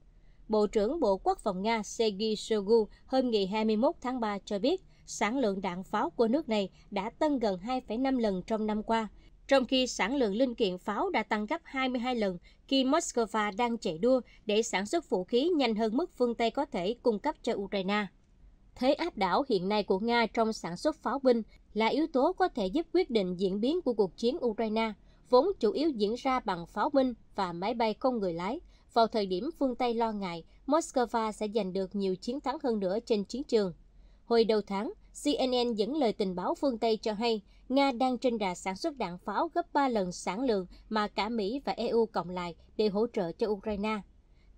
Bộ trưởng Bộ Quốc phòng Nga Sergei Shoigu hôm ngày 21 tháng 3 cho biết, sản lượng đạn pháo của nước này đã tăng gần 2,5 lần trong năm qua – trong khi sản lượng linh kiện pháo đã tăng gấp 22 lần khi Moscow đang chạy đua để sản xuất vũ khí nhanh hơn mức phương Tây có thể cung cấp cho Ukraine. Thế áp đảo hiện nay của Nga trong sản xuất pháo binh là yếu tố có thể giúp quyết định diễn biến của cuộc chiến Ukraine, vốn chủ yếu diễn ra bằng pháo binh và máy bay không người lái. Vào thời điểm phương Tây lo ngại, Moscow sẽ giành được nhiều chiến thắng hơn nữa trên chiến trường. Hồi đầu tháng, CNN dẫn lời tình báo phương Tây cho hay Nga đang trên đà sản xuất đạn pháo gấp 3 lần sản lượng mà cả Mỹ và EU cộng lại để hỗ trợ cho Ukraine.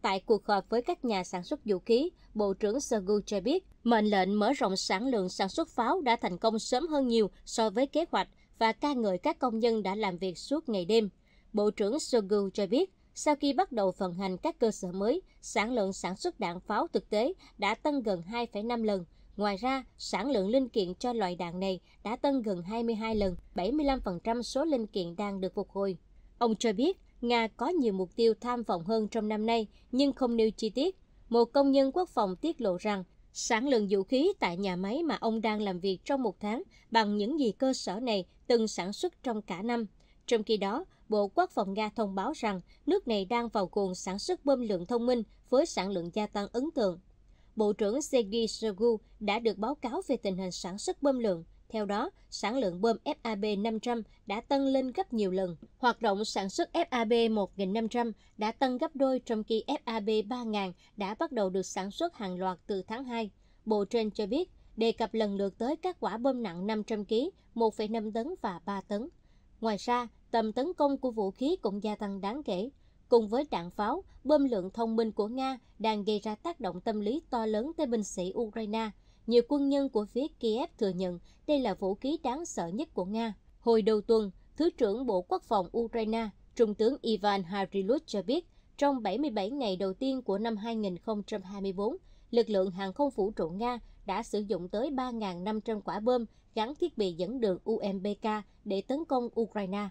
Tại cuộc họp với các nhà sản xuất vũ khí, Bộ trưởng Shoigu cho biết mệnh lệnh mở rộng sản lượng sản xuất pháo đã thành công sớm hơn nhiều so với kế hoạch và ca ngợi các công nhân đã làm việc suốt ngày đêm. Bộ trưởng Shoigu cho biết sau khi bắt đầu vận hành các cơ sở mới, sản lượng sản xuất đạn pháo thực tế đã tăng gần 2,5 lần, Ngoài ra, sản lượng linh kiện cho loại đạn này đã tăng gần 22 lần, 75% số linh kiện đang được phục hồi. Ông cho biết, Nga có nhiều mục tiêu tham vọng hơn trong năm nay, nhưng không nêu chi tiết. Một công nhân quốc phòng tiết lộ rằng, sản lượng vũ khí tại nhà máy mà ông đang làm việc trong một tháng bằng những gì cơ sở này từng sản xuất trong cả năm. Trong khi đó, Bộ Quốc phòng Nga thông báo rằng nước này đang vào cuồng sản xuất bơm lượng thông minh với sản lượng gia tăng ấn tượng. Bộ trưởng Sergei Shoigu đã được báo cáo về tình hình sản xuất bơm lượng. Theo đó, sản lượng bơm FAB 500 đã tăng lên gấp nhiều lần. Hoạt động sản xuất FAB 1500 đã tăng gấp đôi trong khi FAB 3000 đã bắt đầu được sản xuất hàng loạt từ tháng 2. Bộ trên cho biết, đề cập lần lượt tới các quả bơm nặng 500 kg, 1,5 tấn và 3 tấn. Ngoài ra, tầm tấn công của vũ khí cũng gia tăng đáng kể cùng với đạn pháo, bơm lượng thông minh của Nga đang gây ra tác động tâm lý to lớn tới binh sĩ Ukraine. Nhiều quân nhân của phía Kiev thừa nhận đây là vũ khí đáng sợ nhất của Nga. Hồi đầu tuần, Thứ trưởng Bộ Quốc phòng Ukraine, Trung tướng Ivan Harilut cho biết, trong 77 ngày đầu tiên của năm 2024, lực lượng hàng không vũ trụ Nga đã sử dụng tới 3.500 quả bom gắn thiết bị dẫn đường UMBK để tấn công Ukraine.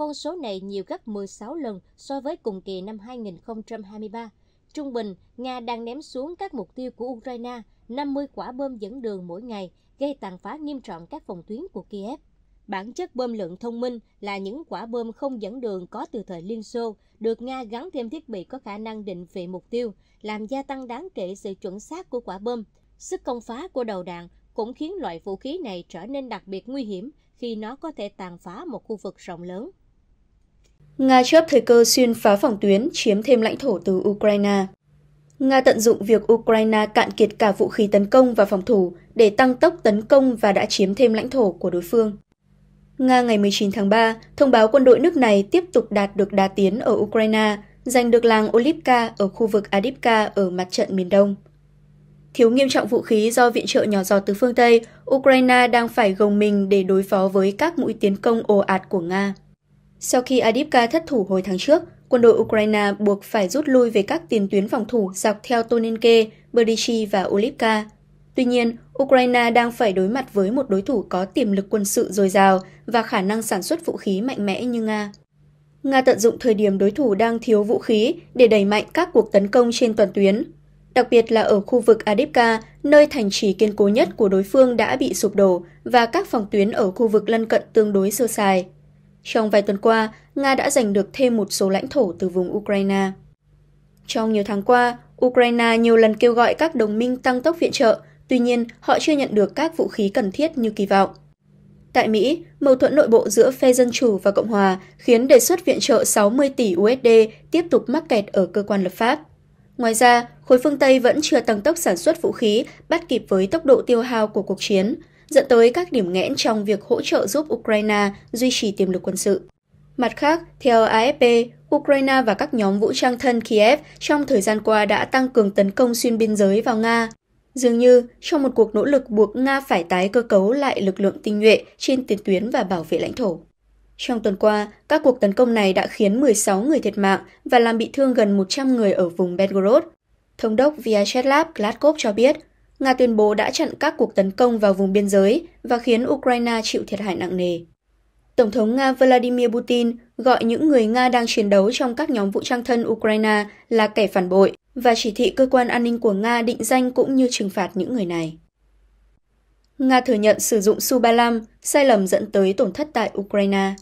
Con số này nhiều gấp 16 lần so với cùng kỳ năm 2023. Trung bình, Nga đang ném xuống các mục tiêu của Ukraine 50 quả bom dẫn đường mỗi ngày, gây tàn phá nghiêm trọng các phòng tuyến của Kiev. Bản chất bơm lượng thông minh là những quả bơm không dẫn đường có từ thời Liên Xô, được Nga gắn thêm thiết bị có khả năng định vị mục tiêu, làm gia tăng đáng kể sự chuẩn xác của quả bơm. Sức công phá của đầu đạn cũng khiến loại vũ khí này trở nên đặc biệt nguy hiểm khi nó có thể tàn phá một khu vực rộng lớn. Nga chấp thời cơ xuyên phá phòng tuyến, chiếm thêm lãnh thổ từ Ukraine. Nga tận dụng việc Ukraine cạn kiệt cả vũ khí tấn công và phòng thủ để tăng tốc tấn công và đã chiếm thêm lãnh thổ của đối phương. Nga ngày 19 tháng 3 thông báo quân đội nước này tiếp tục đạt được đà tiến ở Ukraine, giành được làng Olivka ở khu vực Adipka ở mặt trận miền Đông. Thiếu nghiêm trọng vũ khí do viện trợ nhỏ giọt từ phương Tây, Ukraine đang phải gồng mình để đối phó với các mũi tiến công ồ ạt của Nga. Sau khi Adipka thất thủ hồi tháng trước, quân đội Ukraine buộc phải rút lui về các tiền tuyến phòng thủ dọc theo Tonenke, Berdichi và Olivka. Tuy nhiên, Ukraine đang phải đối mặt với một đối thủ có tiềm lực quân sự dồi dào và khả năng sản xuất vũ khí mạnh mẽ như Nga. Nga tận dụng thời điểm đối thủ đang thiếu vũ khí để đẩy mạnh các cuộc tấn công trên toàn tuyến, đặc biệt là ở khu vực Adipka, nơi thành trì kiên cố nhất của đối phương đã bị sụp đổ và các phòng tuyến ở khu vực lân cận tương đối sơ sài. Trong vài tuần qua, Nga đã giành được thêm một số lãnh thổ từ vùng Ukraine. Trong nhiều tháng qua, Ukraine nhiều lần kêu gọi các đồng minh tăng tốc viện trợ, tuy nhiên họ chưa nhận được các vũ khí cần thiết như kỳ vọng. Tại Mỹ, mâu thuẫn nội bộ giữa phe Dân Chủ và Cộng Hòa khiến đề xuất viện trợ 60 tỷ USD tiếp tục mắc kẹt ở cơ quan lập pháp. Ngoài ra, khối phương Tây vẫn chưa tăng tốc sản xuất vũ khí bắt kịp với tốc độ tiêu hao của cuộc chiến, dẫn tới các điểm nghẽn trong việc hỗ trợ giúp Ukraine duy trì tiềm lực quân sự. Mặt khác, theo AFP, Ukraine và các nhóm vũ trang thân Kiev trong thời gian qua đã tăng cường tấn công xuyên biên giới vào Nga. Dường như, trong một cuộc nỗ lực buộc Nga phải tái cơ cấu lại lực lượng tinh nhuệ trên tiền tuyến và bảo vệ lãnh thổ. Trong tuần qua, các cuộc tấn công này đã khiến 16 người thiệt mạng và làm bị thương gần 100 người ở vùng Belgorod. Thống đốc Vyacheslav Gladkov cho biết Nga tuyên bố đã chặn các cuộc tấn công vào vùng biên giới và khiến Ukraine chịu thiệt hại nặng nề. Tổng thống Nga Vladimir Putin gọi những người Nga đang chiến đấu trong các nhóm vũ trang thân Ukraine là kẻ phản bội và chỉ thị cơ quan an ninh của Nga định danh cũng như trừng phạt những người này. Nga thừa nhận sử dụng Su-35, sai lầm dẫn tới tổn thất tại Ukraine.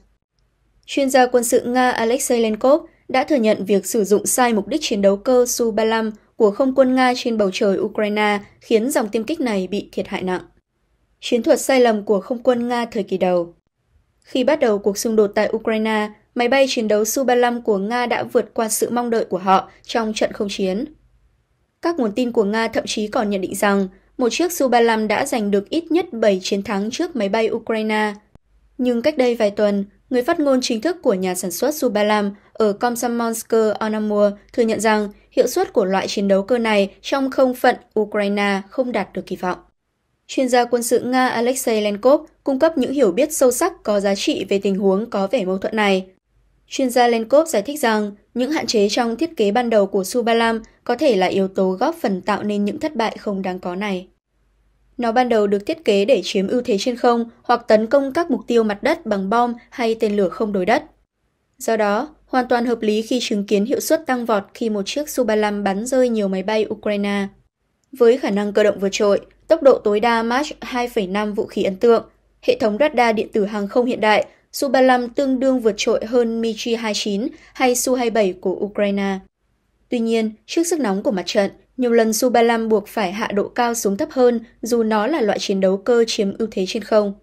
Chuyên gia quân sự Nga Alexei Lenkov đã thừa nhận việc sử dụng sai mục đích chiến đấu cơ Su-35 của không quân Nga trên bầu trời Ukraine khiến dòng tiêm kích này bị thiệt hại nặng. Chiến thuật sai lầm của không quân Nga thời kỳ đầu Khi bắt đầu cuộc xung đột tại Ukraine, máy bay chiến đấu Su-35 của Nga đã vượt qua sự mong đợi của họ trong trận không chiến. Các nguồn tin của Nga thậm chí còn nhận định rằng một chiếc Su-35 đã giành được ít nhất 7 chiến thắng trước máy bay Ukraine. Nhưng cách đây vài tuần, Người phát ngôn chính thức của nhà sản xuất Subalam ở Komsomolsk on Amur thừa nhận rằng hiệu suất của loại chiến đấu cơ này trong không phận Ukraine không đạt được kỳ vọng. Chuyên gia quân sự Nga Alexei Lenkov cung cấp những hiểu biết sâu sắc có giá trị về tình huống có vẻ mâu thuẫn này. Chuyên gia Lenkov giải thích rằng những hạn chế trong thiết kế ban đầu của Subalam có thể là yếu tố góp phần tạo nên những thất bại không đáng có này. Nó ban đầu được thiết kế để chiếm ưu thế trên không hoặc tấn công các mục tiêu mặt đất bằng bom hay tên lửa không đối đất. Do đó, hoàn toàn hợp lý khi chứng kiến hiệu suất tăng vọt khi một chiếc Su-35 bắn rơi nhiều máy bay Ukraine. Với khả năng cơ động vượt trội, tốc độ tối đa Mach 2,5 vũ khí ấn tượng, hệ thống radar điện tử hàng không hiện đại, Su-35 tương đương vượt trội hơn Mi-29 hay Su-27 của Ukraine. Tuy nhiên, trước sức nóng của mặt trận, nhiều lần Subalam buộc phải hạ độ cao xuống thấp hơn dù nó là loại chiến đấu cơ chiếm ưu thế trên không.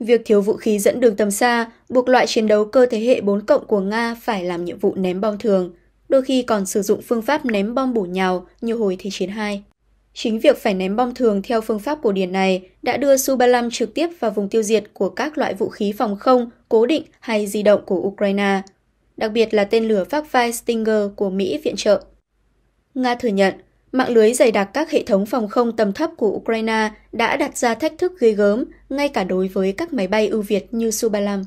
Việc thiếu vũ khí dẫn đường tầm xa buộc loại chiến đấu cơ thế hệ 4 cộng của Nga phải làm nhiệm vụ ném bom thường, đôi khi còn sử dụng phương pháp ném bom bổ nhào như hồi Thế chiến 2. Chính việc phải ném bom thường theo phương pháp cổ điển này đã đưa Su-35 trực tiếp vào vùng tiêu diệt của các loại vũ khí phòng không, cố định hay di động của Ukraine, đặc biệt là tên lửa phát vai Stinger của Mỹ viện trợ. Nga thừa nhận Mạng lưới dày đặc các hệ thống phòng không tầm thấp của Ukraine đã đặt ra thách thức ghê gớm ngay cả đối với các máy bay ưu việt như Su-35.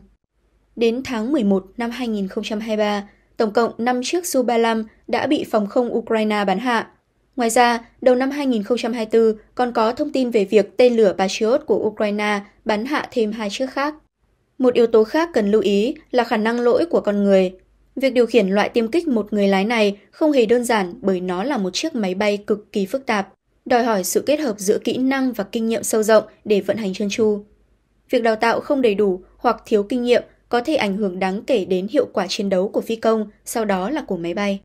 Đến tháng 11 năm 2023, tổng cộng 5 chiếc Su-35 đã bị phòng không Ukraine bắn hạ. Ngoài ra, đầu năm 2024 còn có thông tin về việc tên lửa Patriot của Ukraine bắn hạ thêm hai chiếc khác. Một yếu tố khác cần lưu ý là khả năng lỗi của con người Việc điều khiển loại tiêm kích một người lái này không hề đơn giản bởi nó là một chiếc máy bay cực kỳ phức tạp, đòi hỏi sự kết hợp giữa kỹ năng và kinh nghiệm sâu rộng để vận hành trơn chu. Việc đào tạo không đầy đủ hoặc thiếu kinh nghiệm có thể ảnh hưởng đáng kể đến hiệu quả chiến đấu của phi công, sau đó là của máy bay.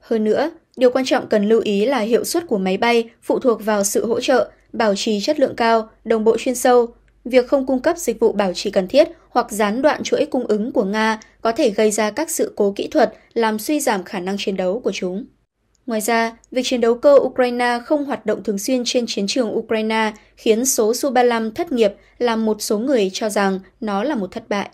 Hơn nữa, điều quan trọng cần lưu ý là hiệu suất của máy bay phụ thuộc vào sự hỗ trợ, bảo trì chất lượng cao, đồng bộ chuyên sâu, việc không cung cấp dịch vụ bảo trì cần thiết hoặc gián đoạn chuỗi cung ứng của Nga có thể gây ra các sự cố kỹ thuật làm suy giảm khả năng chiến đấu của chúng. Ngoài ra, việc chiến đấu cơ Ukraine không hoạt động thường xuyên trên chiến trường Ukraine khiến số Su-35 thất nghiệp làm một số người cho rằng nó là một thất bại.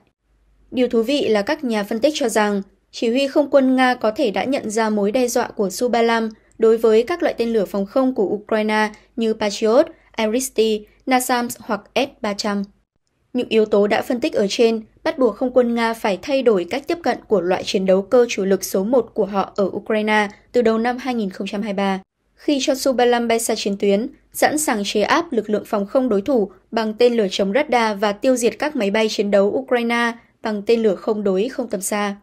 Điều thú vị là các nhà phân tích cho rằng chỉ huy không quân Nga có thể đã nhận ra mối đe dọa của Su-35 đối với các loại tên lửa phòng không của Ukraine như Patriot, Aristi NASAMS hoặc S-300. Những yếu tố đã phân tích ở trên bắt buộc không quân Nga phải thay đổi cách tiếp cận của loại chiến đấu cơ chủ lực số 1 của họ ở Ukraine từ đầu năm 2023, khi cho Su-35 bay xa chiến tuyến, sẵn sàng chế áp lực lượng phòng không đối thủ bằng tên lửa chống radar và tiêu diệt các máy bay chiến đấu Ukraine bằng tên lửa không đối không tầm xa.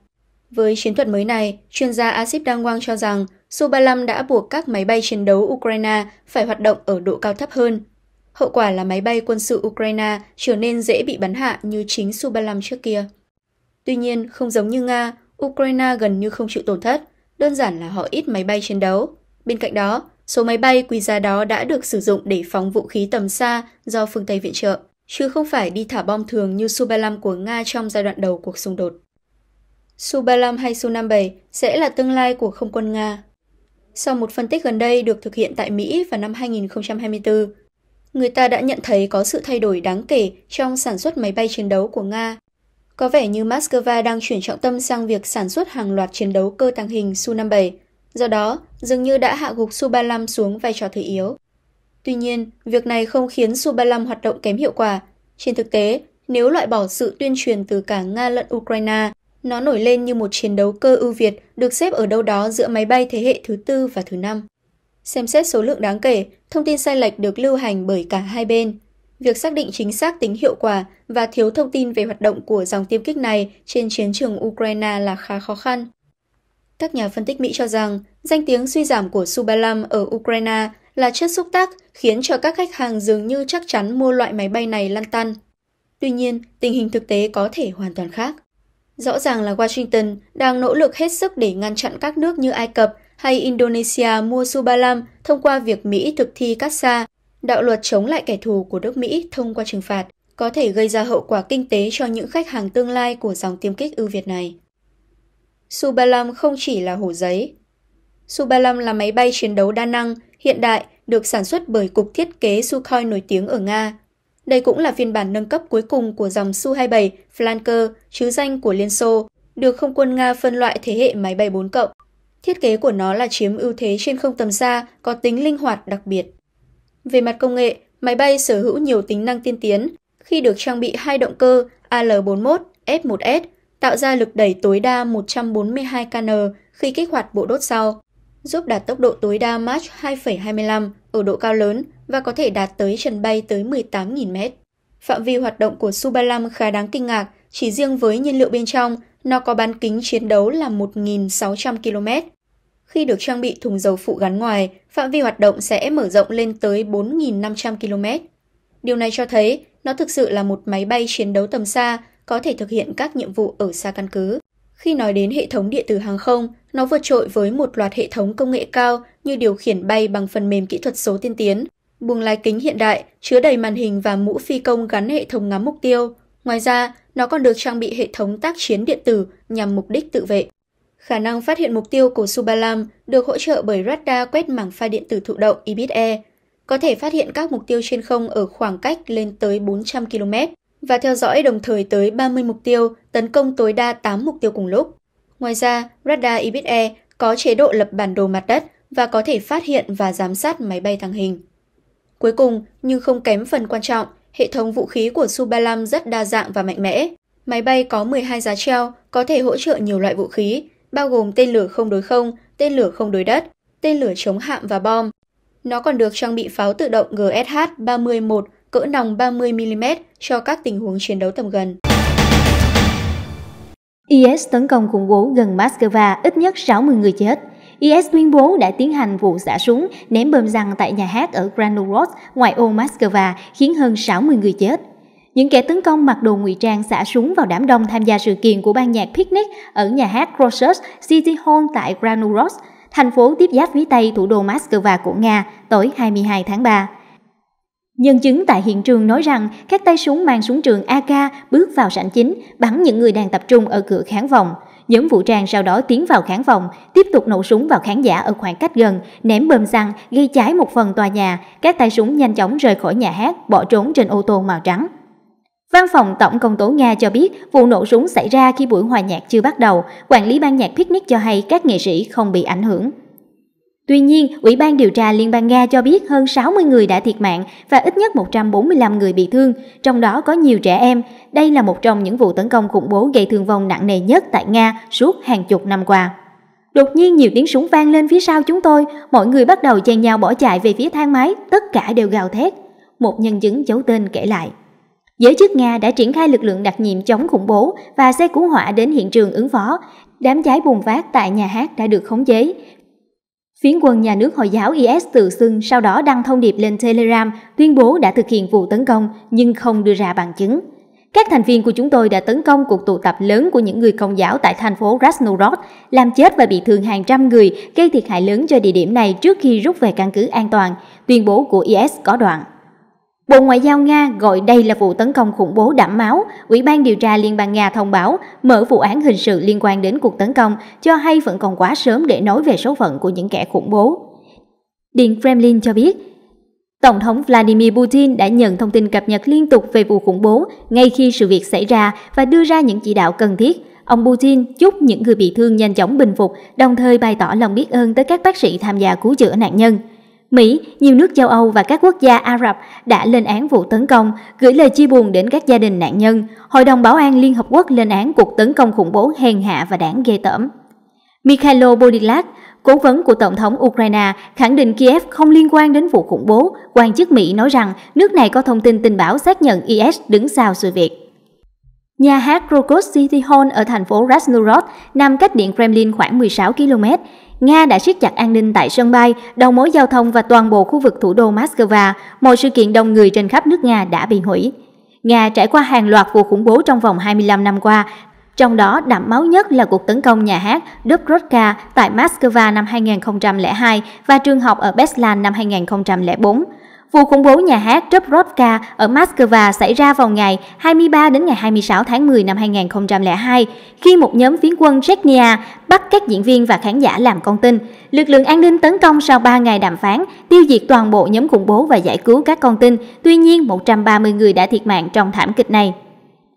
Với chiến thuật mới này, chuyên gia Asip đăng quang cho rằng Su-35 đã buộc các máy bay chiến đấu Ukraine phải hoạt động ở độ cao thấp hơn Hậu quả là máy bay quân sự Ukraine trở nên dễ bị bắn hạ như chính Su-35 trước kia. Tuy nhiên, không giống như Nga, Ukraine gần như không chịu tổn thất, đơn giản là họ ít máy bay chiến đấu. Bên cạnh đó, số máy bay quý giá đó đã được sử dụng để phóng vũ khí tầm xa do phương Tây viện trợ, chứ không phải đi thả bom thường như Su-35 của Nga trong giai đoạn đầu cuộc xung đột. Su-35 hay Su-57 sẽ là tương lai của không quân Nga. Sau một phân tích gần đây được thực hiện tại Mỹ vào năm 2024, người ta đã nhận thấy có sự thay đổi đáng kể trong sản xuất máy bay chiến đấu của Nga. Có vẻ như Moscow đang chuyển trọng tâm sang việc sản xuất hàng loạt chiến đấu cơ tàng hình Su-57, do đó dường như đã hạ gục Su-35 xuống vai trò thứ yếu. Tuy nhiên, việc này không khiến Su-35 hoạt động kém hiệu quả. Trên thực tế, nếu loại bỏ sự tuyên truyền từ cả Nga lẫn Ukraine, nó nổi lên như một chiến đấu cơ ưu việt được xếp ở đâu đó giữa máy bay thế hệ thứ tư và thứ năm. Xem xét số lượng đáng kể, thông tin sai lệch được lưu hành bởi cả hai bên. Việc xác định chính xác tính hiệu quả và thiếu thông tin về hoạt động của dòng tiêm kích này trên chiến trường Ukraine là khá khó khăn. Các nhà phân tích Mỹ cho rằng danh tiếng suy giảm của Su-35 ở Ukraine là chất xúc tác khiến cho các khách hàng dường như chắc chắn mua loại máy bay này lăn tăn. Tuy nhiên, tình hình thực tế có thể hoàn toàn khác. Rõ ràng là Washington đang nỗ lực hết sức để ngăn chặn các nước như Ai Cập hay Indonesia mua Subalam thông qua việc Mỹ thực thi CASA, đạo luật chống lại kẻ thù của nước Mỹ thông qua trừng phạt, có thể gây ra hậu quả kinh tế cho những khách hàng tương lai của dòng tiêm kích ưu việt này. Subalam không chỉ là hổ giấy. Subalam là máy bay chiến đấu đa năng, hiện đại, được sản xuất bởi Cục Thiết kế Sukhoi nổi tiếng ở Nga. Đây cũng là phiên bản nâng cấp cuối cùng của dòng Su-27 Flanker, chứ danh của Liên Xô, được không quân Nga phân loại thế hệ máy bay 4 cộng Thiết kế của nó là chiếm ưu thế trên không tầm xa, có tính linh hoạt đặc biệt. Về mặt công nghệ, máy bay sở hữu nhiều tính năng tiên tiến khi được trang bị hai động cơ AL-41 F1S tạo ra lực đẩy tối đa 142 kn khi kích hoạt bộ đốt sau, giúp đạt tốc độ tối đa Mach 2,25 ở độ cao lớn và có thể đạt tới trần bay tới 18.000 m. Phạm vi hoạt động của Su-35 khá đáng kinh ngạc, chỉ riêng với nhiên liệu bên trong nó có bán kính chiến đấu là 1.600 km. Khi được trang bị thùng dầu phụ gắn ngoài, phạm vi hoạt động sẽ mở rộng lên tới 4.500 km. Điều này cho thấy nó thực sự là một máy bay chiến đấu tầm xa, có thể thực hiện các nhiệm vụ ở xa căn cứ. Khi nói đến hệ thống điện tử hàng không, nó vượt trội với một loạt hệ thống công nghệ cao như điều khiển bay bằng phần mềm kỹ thuật số tiên tiến, buồng lái kính hiện đại chứa đầy màn hình và mũ phi công gắn hệ thống ngắm mục tiêu. Ngoài ra, nó còn được trang bị hệ thống tác chiến điện tử nhằm mục đích tự vệ. Khả năng phát hiện mục tiêu của Subalam được hỗ trợ bởi radar quét mảng pha điện tử thụ động IBIS-E, có thể phát hiện các mục tiêu trên không ở khoảng cách lên tới 400 km và theo dõi đồng thời tới 30 mục tiêu, tấn công tối đa 8 mục tiêu cùng lúc. Ngoài ra, radar IBIS-E có chế độ lập bản đồ mặt đất và có thể phát hiện và giám sát máy bay tàng hình. Cuối cùng, nhưng không kém phần quan trọng, Hệ thống vũ khí của Su-35 rất đa dạng và mạnh mẽ. Máy bay có 12 giá treo, có thể hỗ trợ nhiều loại vũ khí, bao gồm tên lửa không đối không, tên lửa không đối đất, tên lửa chống hạm và bom. Nó còn được trang bị pháo tự động GSH-31 cỡ nòng 30mm cho các tình huống chiến đấu tầm gần. IS tấn công khủng bố gần Moscow, ít nhất 60 người chết. IS e tuyên bố đã tiến hành vụ xả súng ném bơm răng tại nhà hát ở Granorod, ngoài ô Moscow, khiến hơn 60 người chết. Những kẻ tấn công mặc đồ ngụy trang xả súng vào đám đông tham gia sự kiện của ban nhạc Picnic ở nhà hát Croesus City Hall tại Granorod, thành phố tiếp giáp phía Tây thủ đô Moscow của Nga tối 22 tháng 3. Nhân chứng tại hiện trường nói rằng các tay súng mang súng trường AK bước vào sảnh chính, bắn những người đang tập trung ở cửa kháng vòng. Nhóm vũ trang sau đó tiến vào khán phòng, tiếp tục nổ súng vào khán giả ở khoảng cách gần, ném bơm xăng, gây cháy một phần tòa nhà. Các tay súng nhanh chóng rời khỏi nhà hát, bỏ trốn trên ô tô màu trắng. Văn phòng Tổng công tố Nga cho biết vụ nổ súng xảy ra khi buổi hòa nhạc chưa bắt đầu. Quản lý ban nhạc Picnic cho hay các nghệ sĩ không bị ảnh hưởng. Tuy nhiên, Ủy ban điều tra Liên bang Nga cho biết hơn 60 người đã thiệt mạng và ít nhất 145 người bị thương, trong đó có nhiều trẻ em. Đây là một trong những vụ tấn công khủng bố gây thương vong nặng nề nhất tại Nga suốt hàng chục năm qua. Đột nhiên nhiều tiếng súng vang lên phía sau chúng tôi, mọi người bắt đầu chen nhau bỏ chạy về phía thang máy, tất cả đều gào thét. Một nhân chứng giấu tên kể lại. Giới chức Nga đã triển khai lực lượng đặc nhiệm chống khủng bố và xe cứu hỏa đến hiện trường ứng phó. Đám cháy bùng phát tại nhà hát đã được khống chế. Phiến quân nhà nước Hồi giáo IS tự xưng sau đó đăng thông điệp lên Telegram tuyên bố đã thực hiện vụ tấn công nhưng không đưa ra bằng chứng. Các thành viên của chúng tôi đã tấn công cuộc tụ tập lớn của những người công giáo tại thành phố Krasnorod, làm chết và bị thương hàng trăm người, gây thiệt hại lớn cho địa điểm này trước khi rút về căn cứ an toàn, tuyên bố của IS có đoạn. Bộ Ngoại giao Nga gọi đây là vụ tấn công khủng bố đẫm máu. Ủy ban điều tra Liên bang Nga thông báo mở vụ án hình sự liên quan đến cuộc tấn công, cho hay vẫn còn quá sớm để nói về số phận của những kẻ khủng bố. Điện Kremlin cho biết, Tổng thống Vladimir Putin đã nhận thông tin cập nhật liên tục về vụ khủng bố ngay khi sự việc xảy ra và đưa ra những chỉ đạo cần thiết. Ông Putin chúc những người bị thương nhanh chóng bình phục, đồng thời bày tỏ lòng biết ơn tới các bác sĩ tham gia cứu chữa nạn nhân. Mỹ, nhiều nước châu Âu và các quốc gia Ả Rập đã lên án vụ tấn công, gửi lời chia buồn đến các gia đình nạn nhân. Hội đồng Bảo an Liên Hợp Quốc lên án cuộc tấn công khủng bố hèn hạ và đáng ghê tởm. Mikhailo Bodilak, cố vấn của Tổng thống Ukraine, khẳng định Kiev không liên quan đến vụ khủng bố. Quan chức Mỹ nói rằng nước này có thông tin tình báo xác nhận IS đứng sau sự việc. Nhà hát Rokos City Hall ở thành phố Rasnurod nằm cách điện Kremlin khoảng 16 km. Nga đã siết chặt an ninh tại sân bay, đầu mối giao thông và toàn bộ khu vực thủ đô Moscow. Mọi sự kiện đông người trên khắp nước Nga đã bị hủy. Nga trải qua hàng loạt vụ khủng bố trong vòng 25 năm qua, trong đó đậm máu nhất là cuộc tấn công nhà hát Dubrovka tại Moscow năm 2002 và trường học ở Beslan năm 2004. Vụ khủng bố nhà hát Dubrovka ở Moscow xảy ra vào ngày 23 đến ngày 26 tháng 10 năm 2002 khi một nhóm phiến quân Chechnya bắt các diễn viên và khán giả làm con tin. Lực lượng an ninh tấn công sau 3 ngày đàm phán, tiêu diệt toàn bộ nhóm khủng bố và giải cứu các con tin. Tuy nhiên, 130 người đã thiệt mạng trong thảm kịch này.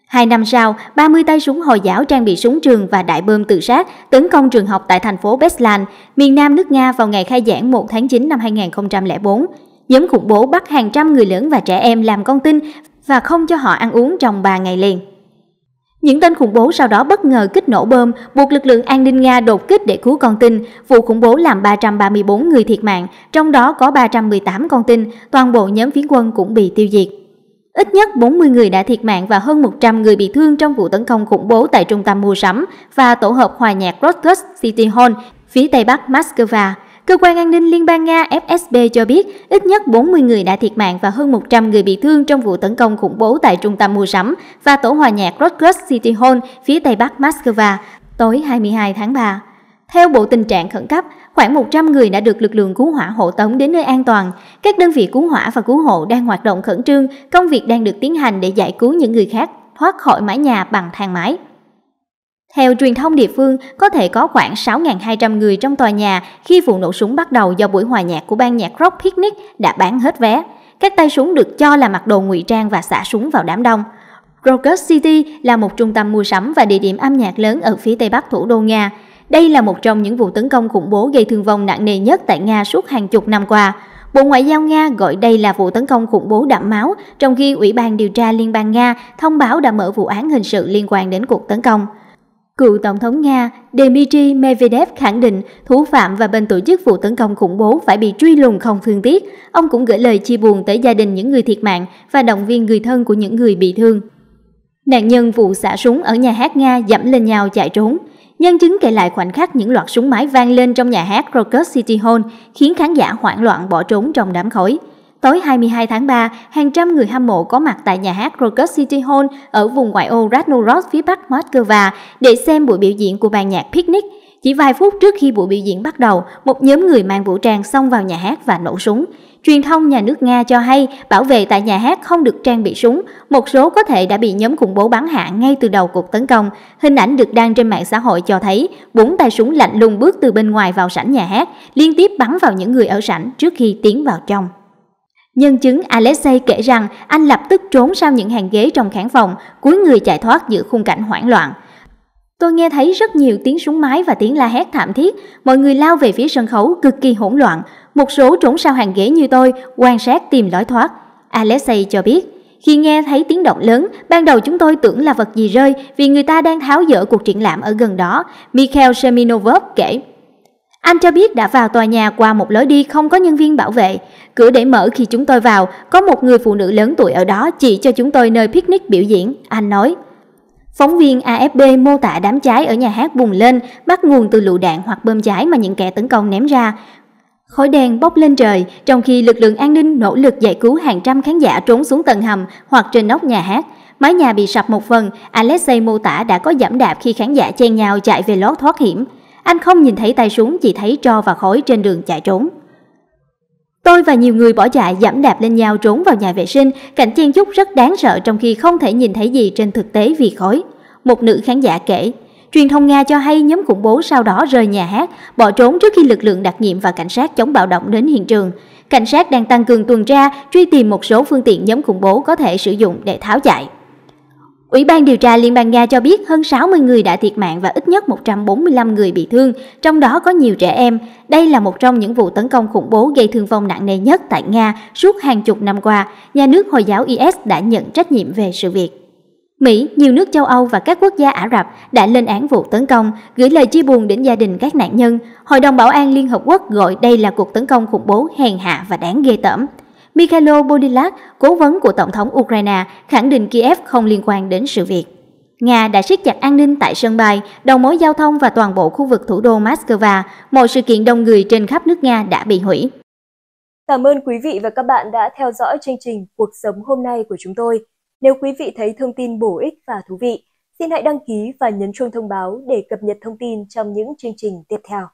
Hai năm sau, 30 tay súng Hồi giáo trang bị súng trường và đại bơm tự sát tấn công trường học tại thành phố Beslan, miền nam nước Nga vào ngày khai giảng 1 tháng 9 năm 2004. Nhóm khủng bố bắt hàng trăm người lớn và trẻ em làm con tin và không cho họ ăn uống trong 3 ngày liền. Những tên khủng bố sau đó bất ngờ kích nổ bơm, buộc lực lượng an ninh Nga đột kích để cứu con tin. Vụ khủng bố làm 334 người thiệt mạng, trong đó có 318 con tin, toàn bộ nhóm phiến quân cũng bị tiêu diệt. Ít nhất 40 người đã thiệt mạng và hơn 100 người bị thương trong vụ tấn công khủng bố tại trung tâm mua sắm và tổ hợp hòa nhạc Rostov City Hall phía tây bắc Moscow Cơ quan an ninh Liên bang Nga FSB cho biết ít nhất 40 người đã thiệt mạng và hơn 100 người bị thương trong vụ tấn công khủng bố tại trung tâm mua sắm và tổ hòa nhạc Rutgers City Hall phía tây bắc Moscow tối 22 tháng 3. Theo Bộ Tình trạng Khẩn cấp, khoảng 100 người đã được lực lượng cứu hỏa hộ tống đến nơi an toàn. Các đơn vị cứu hỏa và cứu hộ đang hoạt động khẩn trương, công việc đang được tiến hành để giải cứu những người khác thoát khỏi mái nhà bằng thang máy. Theo truyền thông địa phương, có thể có khoảng 6.200 người trong tòa nhà khi vụ nổ súng bắt đầu do buổi hòa nhạc của ban nhạc rock Picnic đã bán hết vé. Các tay súng được cho là mặc đồ ngụy trang và xả súng vào đám đông. Rocket City là một trung tâm mua sắm và địa điểm âm nhạc lớn ở phía tây bắc thủ đô Nga. Đây là một trong những vụ tấn công khủng bố gây thương vong nặng nề nhất tại Nga suốt hàng chục năm qua. Bộ Ngoại giao Nga gọi đây là vụ tấn công khủng bố đẫm máu, trong khi Ủy ban điều tra Liên bang Nga thông báo đã mở vụ án hình sự liên quan đến cuộc tấn công. Cựu Tổng thống Nga Dmitry Medvedev khẳng định thủ phạm và bên tổ chức vụ tấn công khủng bố phải bị truy lùng không thương tiếc. Ông cũng gửi lời chia buồn tới gia đình những người thiệt mạng và động viên người thân của những người bị thương. Nạn nhân vụ xả súng ở nhà hát Nga dẫm lên nhau chạy trốn. Nhân chứng kể lại khoảnh khắc những loạt súng máy vang lên trong nhà hát Rocket City Hall khiến khán giả hoảng loạn bỏ trốn trong đám khói. Tối 22 tháng 3, hàng trăm người hâm mộ có mặt tại nhà hát Rocket City Hall ở vùng ngoại ô Radnorod phía bắc Moscow để xem buổi biểu diễn của ban nhạc Picnic. Chỉ vài phút trước khi buổi biểu diễn bắt đầu, một nhóm người mang vũ trang xông vào nhà hát và nổ súng. Truyền thông nhà nước Nga cho hay bảo vệ tại nhà hát không được trang bị súng, một số có thể đã bị nhóm khủng bố bắn hạ ngay từ đầu cuộc tấn công. Hình ảnh được đăng trên mạng xã hội cho thấy bốn tay súng lạnh lùng bước từ bên ngoài vào sảnh nhà hát, liên tiếp bắn vào những người ở sảnh trước khi tiến vào trong. Nhân chứng Alexei kể rằng anh lập tức trốn sau những hàng ghế trong khán phòng, cuối người chạy thoát giữa khung cảnh hoảng loạn. Tôi nghe thấy rất nhiều tiếng súng máy và tiếng la hét thảm thiết, mọi người lao về phía sân khấu cực kỳ hỗn loạn, một số trốn sau hàng ghế như tôi quan sát tìm lối thoát. Alexei cho biết, khi nghe thấy tiếng động lớn, ban đầu chúng tôi tưởng là vật gì rơi vì người ta đang tháo dỡ cuộc triển lãm ở gần đó, Mikhail Seminov kể. Anh cho biết đã vào tòa nhà qua một lối đi không có nhân viên bảo vệ. Cửa để mở khi chúng tôi vào, có một người phụ nữ lớn tuổi ở đó chỉ cho chúng tôi nơi picnic biểu diễn, anh nói. Phóng viên AFP mô tả đám cháy ở nhà hát bùng lên, bắt nguồn từ lựu đạn hoặc bơm cháy mà những kẻ tấn công ném ra. Khói đen bốc lên trời, trong khi lực lượng an ninh nỗ lực giải cứu hàng trăm khán giả trốn xuống tầng hầm hoặc trên nóc nhà hát. Mái nhà bị sập một phần, Alexei mô tả đã có giảm đạp khi khán giả chen nhau chạy về lót thoát hiểm. Anh không nhìn thấy tay súng chỉ thấy tro và khói trên đường chạy trốn. Tôi và nhiều người bỏ chạy giảm đạp lên nhau trốn vào nhà vệ sinh, cảnh chen chúc rất đáng sợ trong khi không thể nhìn thấy gì trên thực tế vì khói. Một nữ khán giả kể, truyền thông Nga cho hay nhóm khủng bố sau đó rời nhà hát, bỏ trốn trước khi lực lượng đặc nhiệm và cảnh sát chống bạo động đến hiện trường. Cảnh sát đang tăng cường tuần tra, truy tìm một số phương tiện nhóm khủng bố có thể sử dụng để tháo chạy. Ủy ban điều tra Liên bang Nga cho biết hơn 60 người đã thiệt mạng và ít nhất 145 người bị thương, trong đó có nhiều trẻ em. Đây là một trong những vụ tấn công khủng bố gây thương vong nặng nề nhất tại Nga suốt hàng chục năm qua. Nhà nước Hồi giáo IS đã nhận trách nhiệm về sự việc. Mỹ, nhiều nước châu Âu và các quốc gia Ả Rập đã lên án vụ tấn công, gửi lời chia buồn đến gia đình các nạn nhân. Hội đồng Bảo an Liên Hợp Quốc gọi đây là cuộc tấn công khủng bố hèn hạ và đáng ghê tởm. Mikhailo Bodilak, cố vấn của Tổng thống Ukraine, khẳng định Kiev không liên quan đến sự việc. Nga đã siết chặt an ninh tại sân bay, đầu mối giao thông và toàn bộ khu vực thủ đô Moscow. mọi sự kiện đông người trên khắp nước Nga đã bị hủy. Cảm ơn quý vị và các bạn đã theo dõi chương trình Cuộc sống hôm nay của chúng tôi. Nếu quý vị thấy thông tin bổ ích và thú vị, xin hãy đăng ký và nhấn chuông thông báo để cập nhật thông tin trong những chương trình tiếp theo.